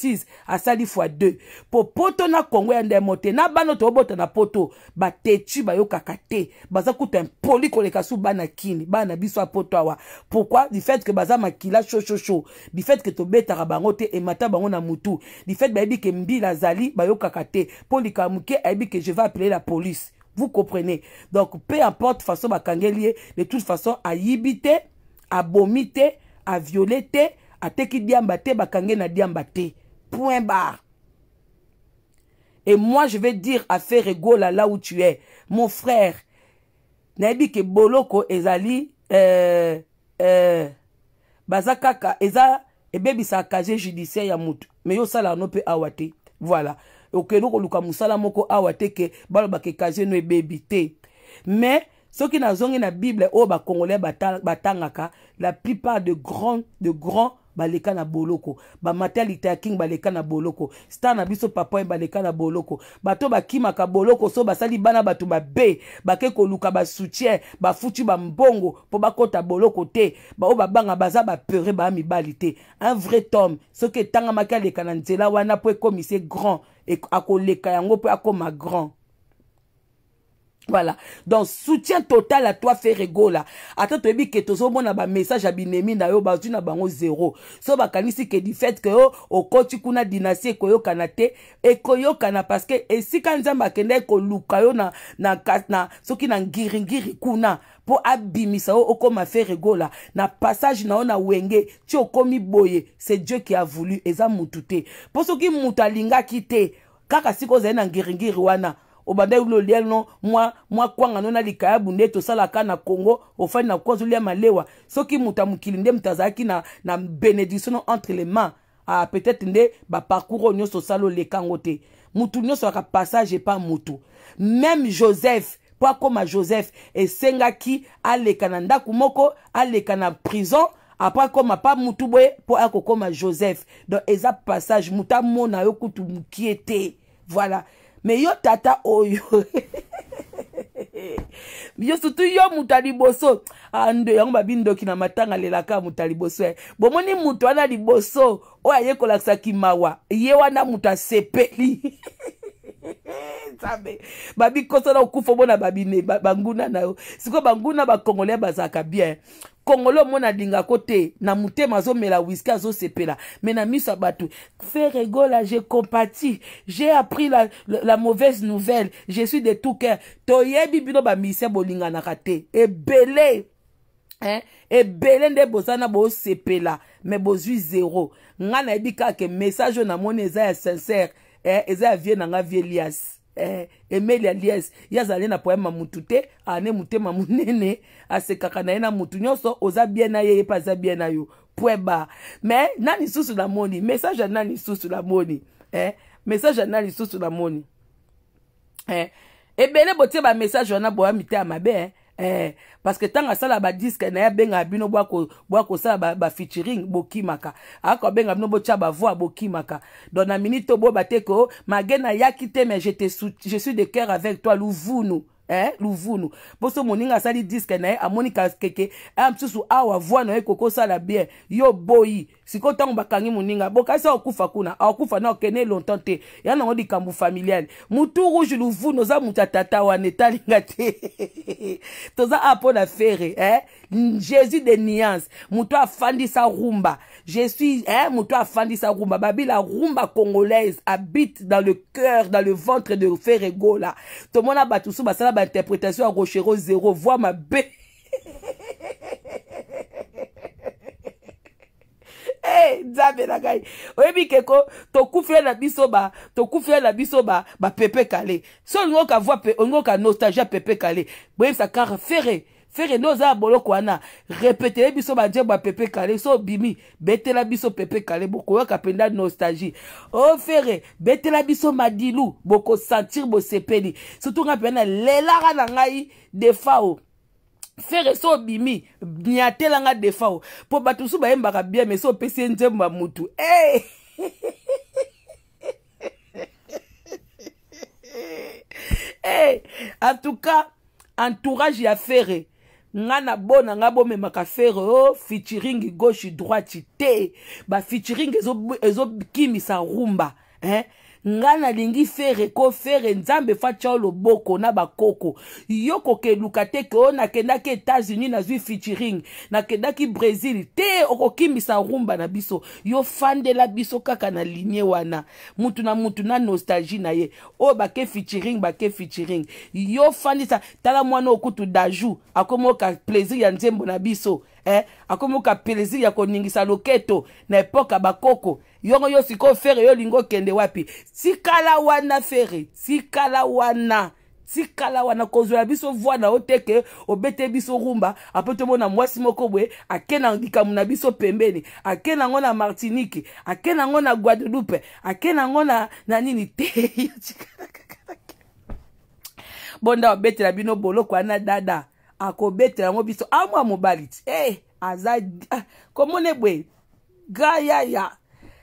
asali fois deux Pour poto na kongwe ya ndemo na to toobota na poto ba bayokaka te baza kuta impoli koleka kasu bana kini bana biso ya poto awa Pourquoi? du fait que baza makila cho du fait to beta bango te et bango na mutu du fait ba ebi ke mbila Zali yo te mpo poli mouke, ebi ke je vais appeler la police vous comprenez donc peu importe façon ba kangelie, de toute façon a yibite, a bomite, a te a diamba te bakange na diamba te point barre et moi je vais dire à Ferregola là où tu es mon frère naibi ke boloko ezali euh, euh, Eza e eza sa casier judiciaire ya Mais yo sala no mpe awa te voilà musala luka mosala moko awa te ke balobaka casier no ebebi te mais soki nazongi na bible oyo bakongolais batangaka la plupart de grand de grand baleka na boloko bamata lita king baleka na boloko star na biso papa oyo baleka na boloko bato bakimaka boloko so basali bana bato babe bake koluka basutien bafuti bambongo mpo bakɔta boloko te baoyo babanga baza bapere baya mibali te un vrai tome soki etangamaki aleka na nzela wana mpo ekomisi grand e-, akoleka yango mpo akoma grand voilà donc soutien total à toi ferrego là ata toyebi ke tozomona bamessage ya binemi na yo bazwi na bango zero so bakanisi ke du fait ke yo okoti kuna dynastie ekoyokana te ekoyokana parce que esika nzambe akende ekoluka yo na, na, na, soki na ngiringiri kuna mpo abimisa yo okóma feregola na passage na yo na wenge ti okómi boye c'est dieu qui a voulu eza mutu te mpo soki mutu alingaki te kaka sika ozali na ngiringiri wana obanda lolia no mwa mwa kwanga no na likayabu nde tosalaka na congo ofandi na konzo lia malewa soki moto ya mokili nde moto azalaki na, na benediction no entre les mains ah, peut-être nde baparcours oyo nyonso osala oleka yango te motu nyonso aka passage epa motu même joseph mpo akóma joseph esengaki aleka na ndako moko aleka na prison apres akóma pa mutu boye mpo akokóma joseph donc eza passage motu amona yo kutu mokie te voilà me yo tata oyo [laughs] yo surtout yo moto ya liboso ando ah, yango babindoki na matanga lelaka moto ya liboso ye eh. bomoni moto wana liboso oyo aye kolakisaki mawa ye wana moto asepeli [laughs] [laughs] nzambe babikosana okufa omona babine banguna na yo Siko banguna bakongole bazaka bien Kongolo mona dinga kote, na motema la wiski azosepela zo na Mena misa batu. fe regola hein, je compati j'ai appris la, la, mauvaise nouvelle je suis de tout cœur toyebi bino na kate E Belé hein? belé nde bozana sepela. me bozwi zero ngai ebi que message na namoni sincère. eh, eza ya vie na nga vie elias eh, emeli alias ye azali na poema mutu te ane motema monene asekaka na ye na mutu nyonso oza bien na ye ye mpe aza bien na yo pweba me na lisusu namoni message ya na lisusu namoni eh, message ya na lisusu namoni eh, ebele botie bamessage wana boyami te ya mabe eh, eh, parce que ntango asala badiske na ye abengaka bino bwa kosala bafeaturing bokimaka aka ah, kobenga bino botya bavoi bokimaka donc oh, na minute oyo boyeba te ko mage nayaki te mais je suis de cœur avec toi luvunu eh, luvunu mposo moninga asali diske na ye amoni kakeke aya eh, mosusu awa ah, voi na ye ekoki osala bien yo boyi sikoyo ntango bakangi moninga bokasi okufa kuna aokufa na okende longtemps te ya nango kambu familial. motu rouge louvune oza moto ya tata wana etalinga te [laughs] toza apo na fere eh? jésus de niance moto afandisa rumba je suis eh? Hein? moto afandisa rumba babi la rumba congolaise habite dans le cœur dans le ventre de fere gola tomona bato so basala interprétation ya rochero zero ma b. Eh, nzambe na ngai oyebi keko tokufie na biso ba tokufie na biso ba bapepe kale so olingi okavoi olingi okanostalgia pepe kale boyebisa kar fere fere nde oza ya boloko wana repetele biso banzembo ya pepe kale so obimi betela biso pepe kale bokoyoka mpenza nostalgie o fere betela biso madilu bokosentir bosepeli surtout ngai mpena lelaka na ngai defao fere so obimi niatelanga defao mpo bato mosusu bayembaka bien me so opesi ye nzembo ya motu hey! [laughs] hey! en tout cas entourage ya fere nga na bona nga bomemaka fere o oh, featuring gauche droite te bafeaturing ezokimisa ezo rumba hein? Eh? ngai nalingi fere kofere nzambe fatia yo loboko na bakoko yo kokeluka te ke oyo nakendaki états-unis nazwi featuring nakendaki brésil te okokimisa rumba na biso yo fandela biso kaka na linie wana mutu na mutu na nostalgie na ye oyo bake featuring bake featuring yo fandisa tala mwana okutu dajou akomi oka plaisir ya nzembo na biso eh, akomi oka plaisir ya koningisa loketo na epoka bakoko yongo yo sikoyo fere yo olingi okende wapi tikala wana fere tikala wana tikala wana kozwela biso voi na yo te ke obete biso rumba apo tomona mwasi moko boye ake na likambo na biso pembeni ake nango na martinique ake nango na guadeloupe ake nango na, na nini [laughs] te bonda obetela bino boloko wana dada akobetela yango biso amwa ah, mobali ti e aza komona boye gayaya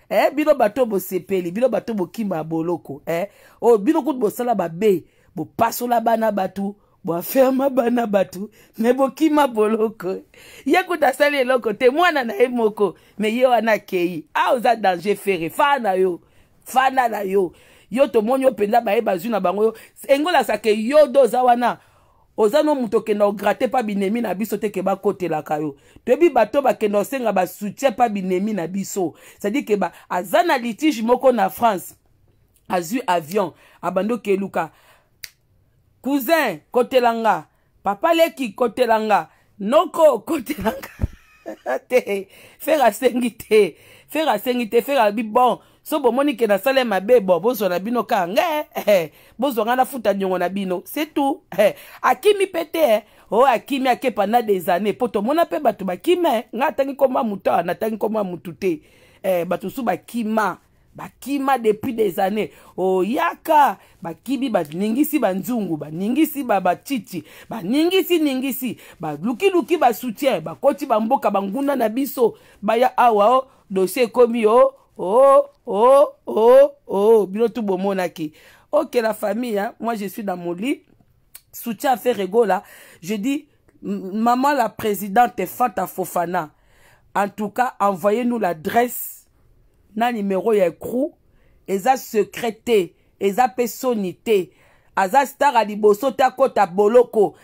eh, bino bato bosepeli bino bato bokima ya boloko eh? oyo oh, bino kutu bosala babe bopasola bana batu boaferma bana batu me bokima boloko ye kutu asali eloko te mwana na ye moko me ye wana akei a ah, oza danger fere faa na yo fana na yo yo tomoni yo mpenza baye bazwi na bango yo engolasake yo do oza wana oza no moto okenda ograte mpa binemi na biso te ke bakotelaka yo toyebi bato bakenda kosenga basutien mpa binemi na biso cestadire ke aza na litige moko na france azwi avion abandi okeluka cousin kotelanga papa leki kotelanga noko kotelanga [laughs] te fere asengi te fere asengi te fere alobi bon so bomoni ke nasala mabe bo bozwa na bino kaka ngai eh, eh bozwa ngai nafuta niongo na bino c'est tout eh, akimi mpe te eh. o oh, akimi ake pendant des années mpo tomona mpe bato bakime ngai atangi komba moto awa natangi komba motu te eh, bato mosusu bakima bakima depuis des années oyaka oh, bakibi baningisi banzungu baningisi babatiti baningisi ningisi balukiluki basoutien bakoti bamboka banguna na biso baya awa o oh, dossier ekomi o oh, oh, oh, oh, bino tout monaki. Ok, la famille, hein. moi je suis dans mon lit, soutien à faire là. Je dis, maman la présidente est Fata Fofana. En tout cas, envoyez-nous l'adresse, Nan numéro ya écrou, eza secrété, eza personite. aza star à ta kota boloko,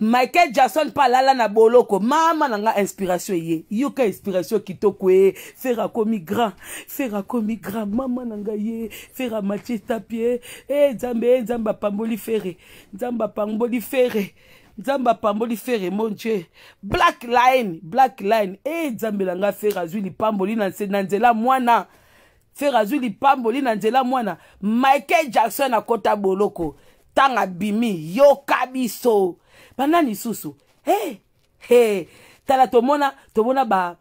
michael jackson mpe alala na boloko mama na nga inspiration ye yoka inspiration kitoko ye fera akomi grand fera akomi grand mama na nga ye fera amatie tapie e eh, nzambe e nzambe apamboli fere nzambe apamboli fere nzambe apamboli fere mon dieu black line black line e nzambe na nga fere azwi lipamboli na nzela mwana fere azwi lipamboli na nzela mwana michael jackson akota boloko ntango abimi yoka biso banda lisusu e hey, tala tomona tomona ba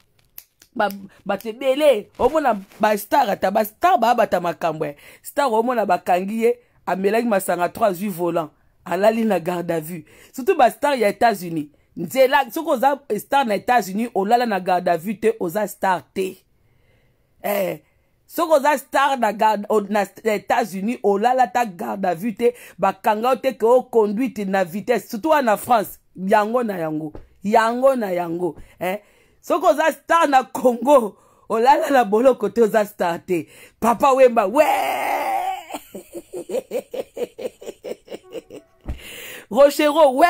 bato ebele omona bastar ata bastar baabata makambo ya star omona bakangi ye amelaki masanga 3 8 volant alali na garde à vue surtout bastar ya états-unis nzela soki oza star na états-unis olala na garde à vue te oza star te eh, soki oza star na, na états-unis olala ta garde à vue te bakanga yo te ke oconduite na vitesse surtout wana france yango na yango yango na yango eh? soki oza star na congo olala na boloko te oza star te papa wemba we [laughs] rochero we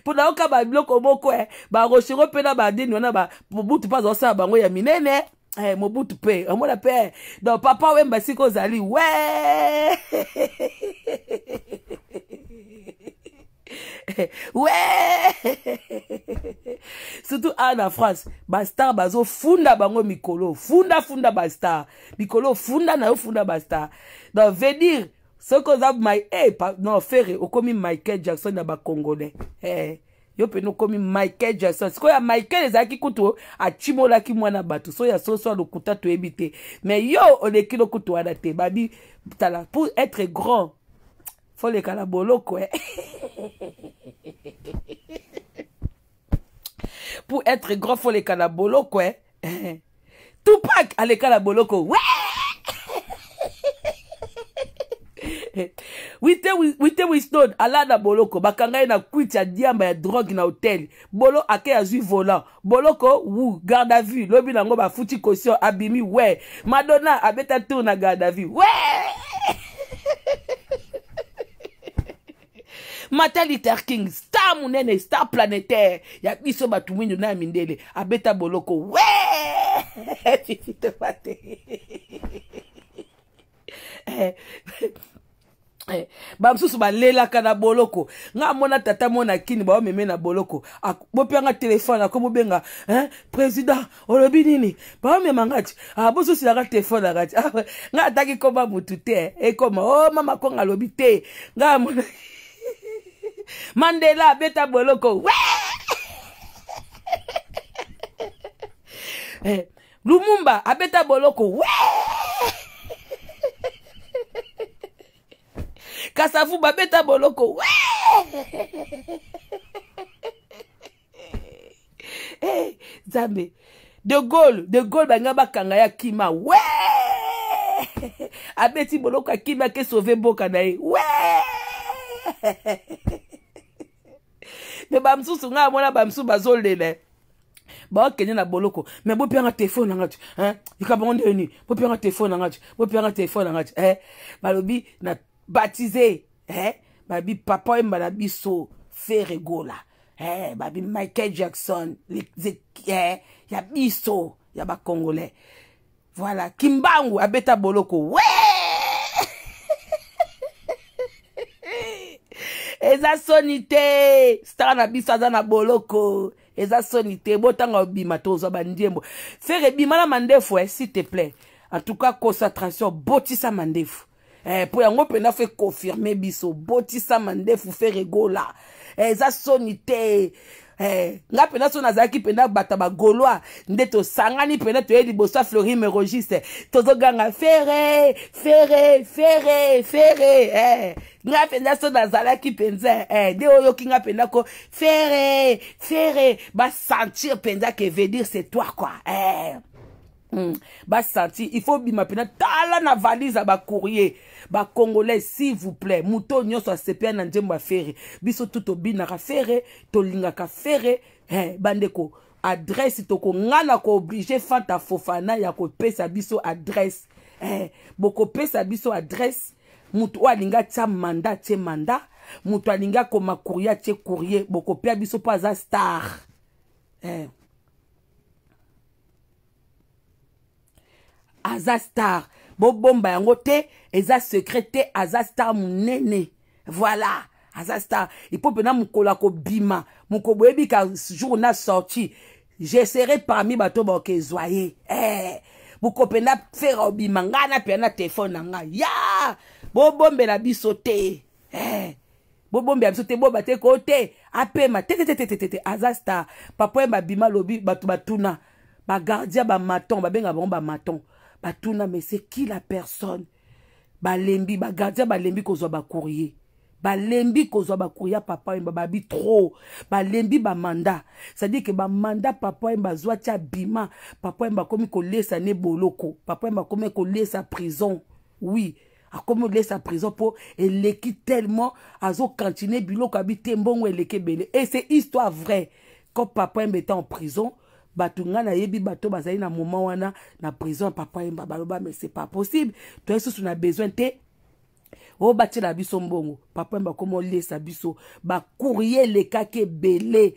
mpona oka babiloko moko e barochero mpe na badini wana babutu mpo azosala bango ya minene eh, mobutu mpe omona mpe don papa wemba sika ozali we [laughs] we [laughs] surtout awa na france bastar bazofunda bango mikolo funda funda bastar mikolo funda na yo funda bastar don vedire soki oza ma e hey, non fere okomi michael jackson na bacongolais hey. Eh. yo no komi michael jackson ya michael a kutu ki mwana bato so ya soso lokuta tu ebite. mais yo ki babi tala pour être grand faut le kanabolo, eh. [laughs] pour être grand faut les kanabolo, kwe. Eh. [laughs] tupak les ouais! wite wiston alada boloko bakanga ye na kwiti ya diamba ya drogue na hotel bolo ake azwi volant boloko wu garde a vue lobi nango bafuti caution abimi we madona abeta tour na garde a vue we [laughs] martin luther king star monene star planétaire ya biso bato mwindo na ya mindele abeta boloko we [laughs] fifitopate [laughs] eh, Eh, bamosusu balelaka na boloko ngai amona tata mo na kini baomeme na boloko bopianga telefone ako bobenga eh, président olobi nini baomema ah, ah, nga ti ah, bosusilaka telefone anga ti ah, ngai ataki koma motu te eh, ekoma o oh, mama konga alobi te ngai amona [laughs] mandela abeta boloko we [laughs] eh, lumumba abeta boloko wee kasavu babeta boloko we nzambe hey, de gaulle de gaulle balinga bakanga ya kima we abeti boloko akimi ake sauve mboka na ye we me bamosusu ngai amona bamosusu bazolela baokende na boloko me bopianga telefone nanga ti likambango ndeni bopianga telefone nanga ti bopianga telefone nanga ti balobi na baptize eh? babi papa oyemba na biso feregola eh? babi michael jackson eh? ya biso ya bacongolais voilà kimbangu abeta boloko we [laughs] eza soni te star na biso aza na boloko eza soni te botanga obima to ozwa bandiembo fere bima na mandefu e eh, s'il te plaît en tout cas concentration botisa mandefu eh, mpo yango mpena fe konfirme biso botisama ndefu fe regola eh, eza eh, soni te eh, nga mpena so nazalaki mpena bato bagolois nde tosangani mpena toye liboso ya florin merogis tozoganga fere fere fere fere eh. nga mpenza so nazalaki mpenza eh, nde oyoki nga mpenza ko fere fere basentir mpenza ke veut dire c'est toi quoi eh. Mm. basarti il faut bima mpena tala na valise ya bacourrier bacongolais s'il vous plaît moto nyonso asepea na nzembo ya fere biso tu tobinaka fere tolingaka fere eh, bandeko adresse tokongana kooblige fanta fofana ya kopesa biso adresse eh, bokopesa biso adresse moto oyo alingi atia manda atie manda moto alingi akoma courrier atie courrier bokopea biso mpo aza star eh. aza star bobomba yango te eza secret te aza star monene voilà aza star epo mpena mokolo akobima moko boyebi ka jour na sorti jeserai parmi bato baoke ezwa ye eh. boko mpena fera obima ngai napea na telefone na ngai ya bobombela biso te eh. bobombela biso te boba te ko te apema tetetetetete aza star papa ye babima alobi bato batuna bagardien bamaton babengaka bango bamaton ba batuna mais c'est qui la personne balembi bagardien balembi kozwa bacourrier balembi kozwa courrier papa oyemba babi trop balembi Manda cest à que ke Manda papa et azwa tia bima. papa komi ko lesa ne boloko papa oyemba akomi lesa prison oui a akomi sa prison elle eleki tellement azokantine biloko abi te mbongo eleki bele. et c'est histoire vraie quand papa oyemba était en prison bato yebi yebi bato bazali na wana na prison papa papa baba baloba mais c'est pas possible Toi sous na besoin te oh, bati la biso mbongo papa kake belé,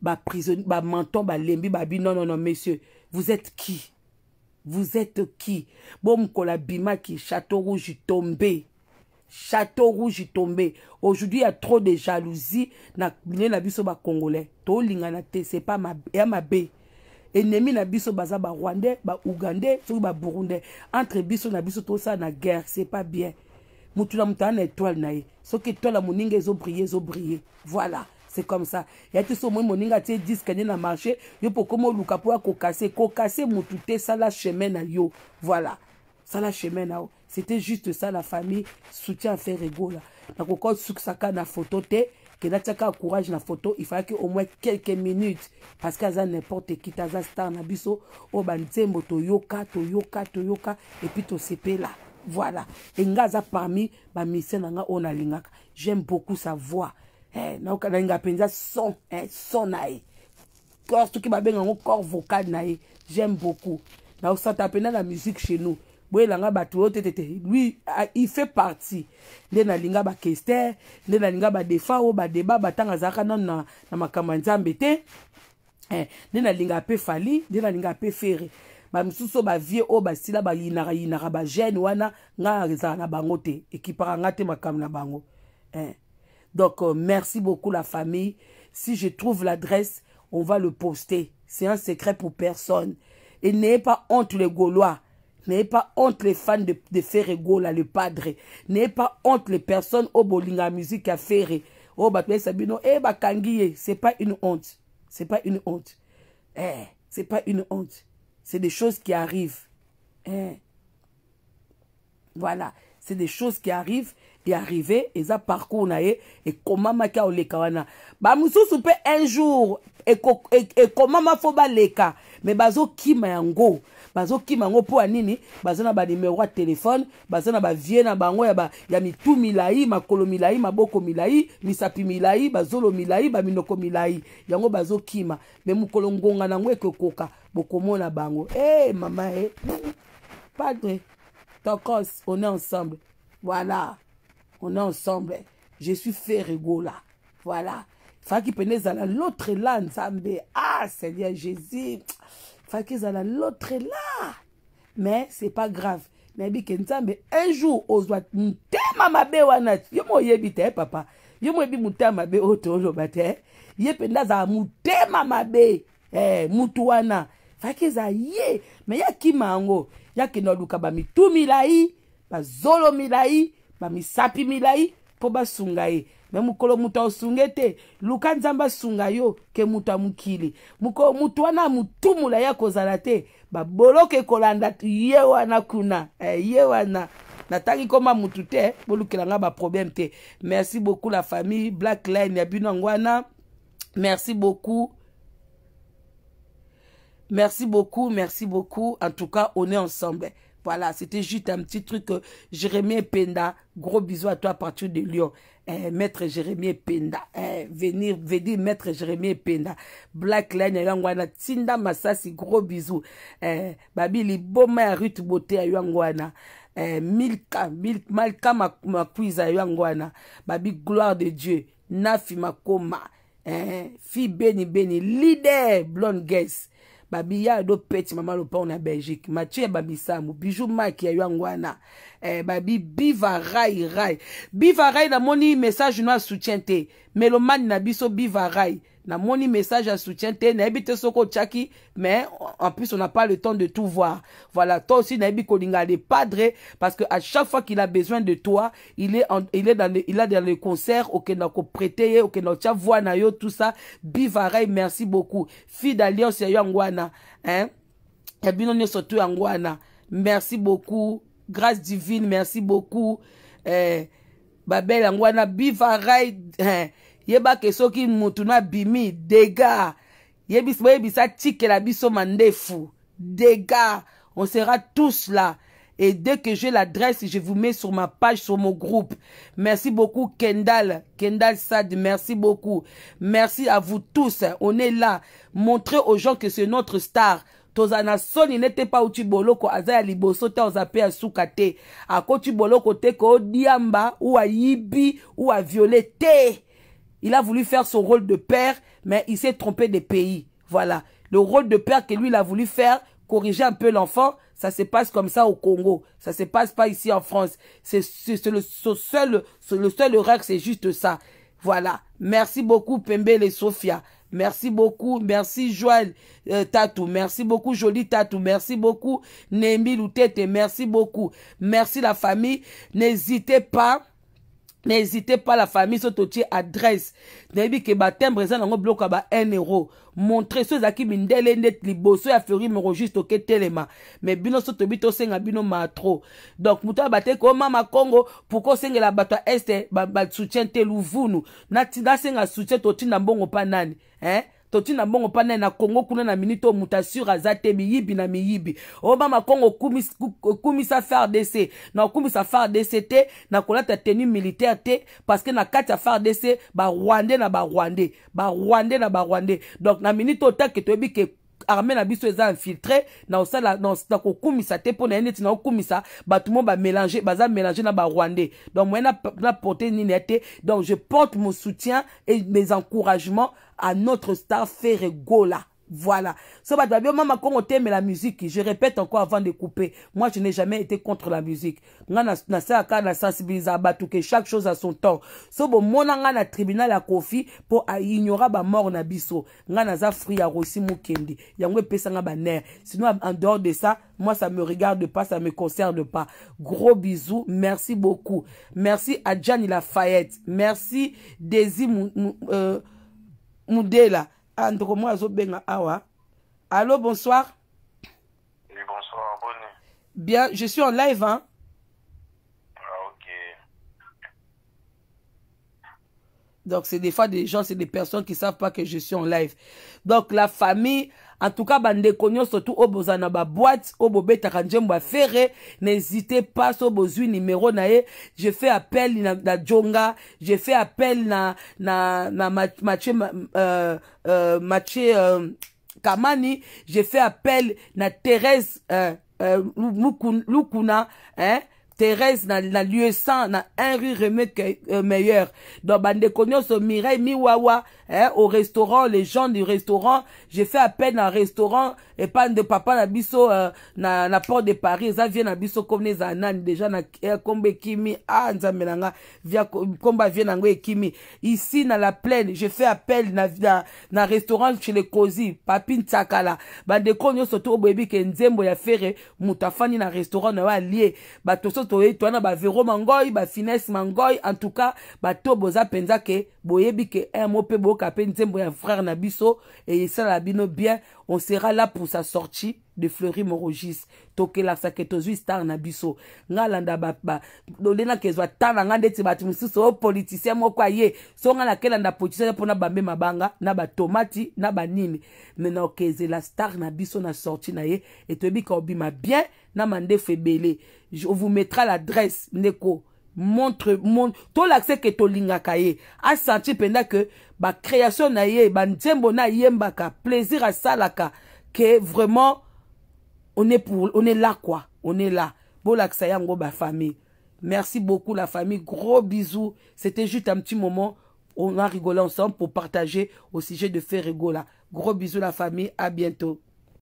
ba biso ba menton, ba lembi, ba bi non non non monsieur. vous êtes qui vous êtes qui bima ki château rouge tombé château rouge tombé aujourd'hui il y a trop de jalousie na la biso To lingana te c'est pas ya be ennemi na biso baza ba rwandais ba ougandais soki ba burundais entre biso na biso ça, na guerre c'est pas bien mutu na moto na étoile na ye soki étoile ya moninga ezo ezobrille voilà c'est comme ça ya te so omoi moninga atie diske nde na marché yo luka koma ko casser ko casser mutu te la chemin na yo voilà la chemin na yo c'était juste ça la famille soutien à faire egola nakokosukisaka na photo te akenda atiaka courage na photo ifalaki au moins quelques minutes parce que aza n'importe qui te aza star na biso oyo banzembo toyoka toyoka toyoka epuis tosepela voilà enga aza parmi bamisien na nga oyo nalingaka j'aime beaucoup sa voix eh, nalinga mpenza son eh, son na ye corps soki babenga yango corps vocal na ye j'aime beaucoup naosanta mpena na musique chez nous boyelanga bato te tete lui il fait partie nde nalinga nena nde nalinga badefa oyo ba batanga azalaka nano na, na makambo ya nzambe te eh, nde nalinga mpe linga nde ba vie, fere bamisusu sila bali yinara ba bayinakayinaka bagene wana nga ezala na bango te ekipaka parangate te makam na bango eh. donc euh, merci beaucoup la famille si je trouve l'adresse on va le poster c'est un secret pour personne et n'ayez pas honte les gaulois N'ayez pas honte les fans de, de Ferrego, le padre. N'ayez pas honte les personnes au à Musique à Ferre. Oh, bah, Sabino, eh, bah, Kangiye, eh, c'est pas une honte. C'est pas une honte. Eh, c'est pas une honte. C'est des choses qui arrivent. Eh. Voilà. C'est des choses qui arrivent. Et arrivent, et ça parcours na et comment ma ka le kawana. Ba mususu pe un jour, et comment ma fo ba leka. Mais bazo ma yango. bazokima yango mpo ya nini baza na banimero ya telefone baza na bavie na bango ya, ba, ya mitu milai makolo milai maboko milai misapi milai bazolo milai baminoko milai yango bazokima me mokolo ngonga na yango ekokoka bokomona bango e eh, hey, mama e eh. hey. padre tokos on est ensemble voilà on est ensemble je suis fait rigola voilà faki pene ezala l'autre la nzambe ah seigneur jésus faki ezala l'autre là mais c'est pas grave nayebi ke nzambe un jour ozwa motema mabe wana yo mo oyebi te eh, papa yo moyebi motema mabe oyo tooloba te eh? ye mpenza azala motema mabe eh, mutu wana faki eza ye me ye akima yango ye akende oluka bamitu milai bazolo milai bamisapi milai mpo basunga ye me mokolo moto aosunga ete luka nzambe asunga yo ke moto ya mokili moto wana amotumula ye akozala te baboloka ekolanda ye wana kuna eh, ye wana natangi koma motu te bolukelanga baproblème te merci beaucoup la famille black line ya bino yango wana merci beaucoup merci beaucoup merci beaucoup en tout cas on est ensemble Voilà, c'était juste un petit truc. Jérémie Jérémy Penda, gros bisous à toi à partir de Lyon. Eh, maître Jérémy Penda, eh, venir, venir Maître Jérémy Penda. Black Line, Yangwana, Tinda Masasi gros bisous. Eh, Babili, Boma, Ruth Bote, Ayangwana. Eh, Milka, Milka, Malka, Makwiza, Yangwana. Babi, gloire de Dieu. Nafi Makoma. Eh, fille Beni Beni. leader, blonde guest. babillard edo peti mama lopango na belgique mathieu ya bamisamu bijou maki ya yango wana eh, babi bivarai rai bivarai moni message no a soutien te Meloman na biso bivarai moni message a soutien te ebi te soko mais en plus on n'a pas le temps de tout voir voilà toi aussi ko kolinga de padre parce que à chaque fois qu'il a besoin de toi il est il est dans le, il a dans le concert ko koprete ok, n'a tcha na yo tout ça bivarai merci beaucoup fille d'alliance yo yango hein bino merci beaucoup grâce divine, merci beaucoup. Eh, babel angwana wana yeba bimi dega biso dega on sera tous là et dès que j'ai l'adresse, je vous mets sur ma page, sur mon groupe. Merci beaucoup, Kendall. Kendall Sad, merci beaucoup. Merci à vous tous. On est là. Montrez aux gens que c'est notre star il soni nete pa boloko ou yibi, ou il a voulu faire son rôle de père mais il s'est trompé des pays voilà le rôle de père que lui il a voulu faire corriger un peu l'enfant ça se passe comme ça au Congo. Ça se passe pas ici en France. C'est le, seul, le seul erreur, c'est juste ça. Voilà. Merci beaucoup, Pembe et Sofia. Merci beaucoup. Merci Joël euh, Tatou. Merci beaucoup Jolie Tatou. Merci beaucoup Némi Loutete. Merci beaucoup. Merci la famille. N'hésitez pas n'hésitez pas la famille so totie adresse nayebi ke batembre eza nango biloko ya ba 1 euro montre so ezalaki mindele nde liboso ya feri morogis toke telema me bino so toyebi tosenga bino matro donc moto oyo bateki omama congo pourkui osengela bato ya este basoutien te luvunu nasenga soutien totinda mbongo mpa nani hein? totina bongo mpana na kongo kuna na minute oyo azate asure yibi na miyibi na miyibi oyoba makongo sa fardc na sa fardc te na kolata tenu militaire te parce que na kati ya ba Rwande na ba ba Rwande na Rwande. donc na minute ta ke toyebi ke armée na biso eza infiltré na osala na sa te mpo na ye neti na okumisa monde ba mélanger baza mélange na ba Rwande. donc mwena na porte nini te donc je porte mon soutien et mes encouragements à notre star Gola. Voilà. la musique. Je répète encore avant de couper. Moi, je n'ai jamais été contre la musique. que chaque chose a son temps. Sobo monanga na tribunal la Kofi pour ignorer ba mort na biso. Ngana za free à Rossi Mukendi. Yangwe pesanga ba nerf. Sinon, en dehors de ça, moi, ça me regarde pas, ça me concerne pas. Gros bisous. Merci beaucoup. Merci à Gianni Lafayette. Merci Daisy, mudela andeko ah, Azo Benga awa Allô, bonsoir oui, bonsoir bonne. bien je suis en live hein? Donc, c'est des fois des gens, c'est des personnes qui savent pas que je suis en live. Donc, la famille, en tout cas, bande nyo, surtout, au bozana ba boîte, au bobeta kanjemba n'hésitez pas, so bozu numéro nae, je fais appel na, na Djonga, je fais appel na, na, na Mathieu, euh, euh, euh, Kamani, je fais appel na Thérèse, euh, euh Lukuna, hein, Thérèse na, na lieu saint na un rue remède euh, meilleur donc bandeko nyonso Mireille Miwawa Hein, au restaurant, les gens du restaurant, j'ai fait appel na restaurant, et pas de papa na biso, euh, na, na porte de Paris, ça vient na biso comme les ananas déjà na kombe eh, kimi, ah, menanga via komba vient na kimi. Ici, na la plaine, j'ai fait appel na, na, na restaurant chez les cosy papi tsakala, ba de konyo soto obebi ke nzembo ya fere, mutafani na restaurant na wa lié, ba toi toi na ba vero mangoy, ba finesse mangoy, en tout cas, ba to boza penza ke, boyebi ke, un eh, mot et pe nzembo ya frère na et bino bien on sera là pour sa sortie de fleury morogis la tozwi star na biso baba alanda Dolena kezwa ta na ngai ndeti so politicien moko aye na ngai pour politicien mpona bambe mabanga na tomati na mena me la star na na sorti na ye etoyebi ka m'a bien na mande febele. je vous mettra l'adresse neko montre montre linga eke A senti pendant que ma bah, création bah, na ye banzembo na ka plaisir à salaka. que vraiment on est, pour, on est là quoi on est là à yango bah, famille, merci beaucoup la famille gros bisous c'était juste un petit moment on a rigolé ensemble pour partager au sujet de faire rigoler, Gros bisous la famille, à bientôt.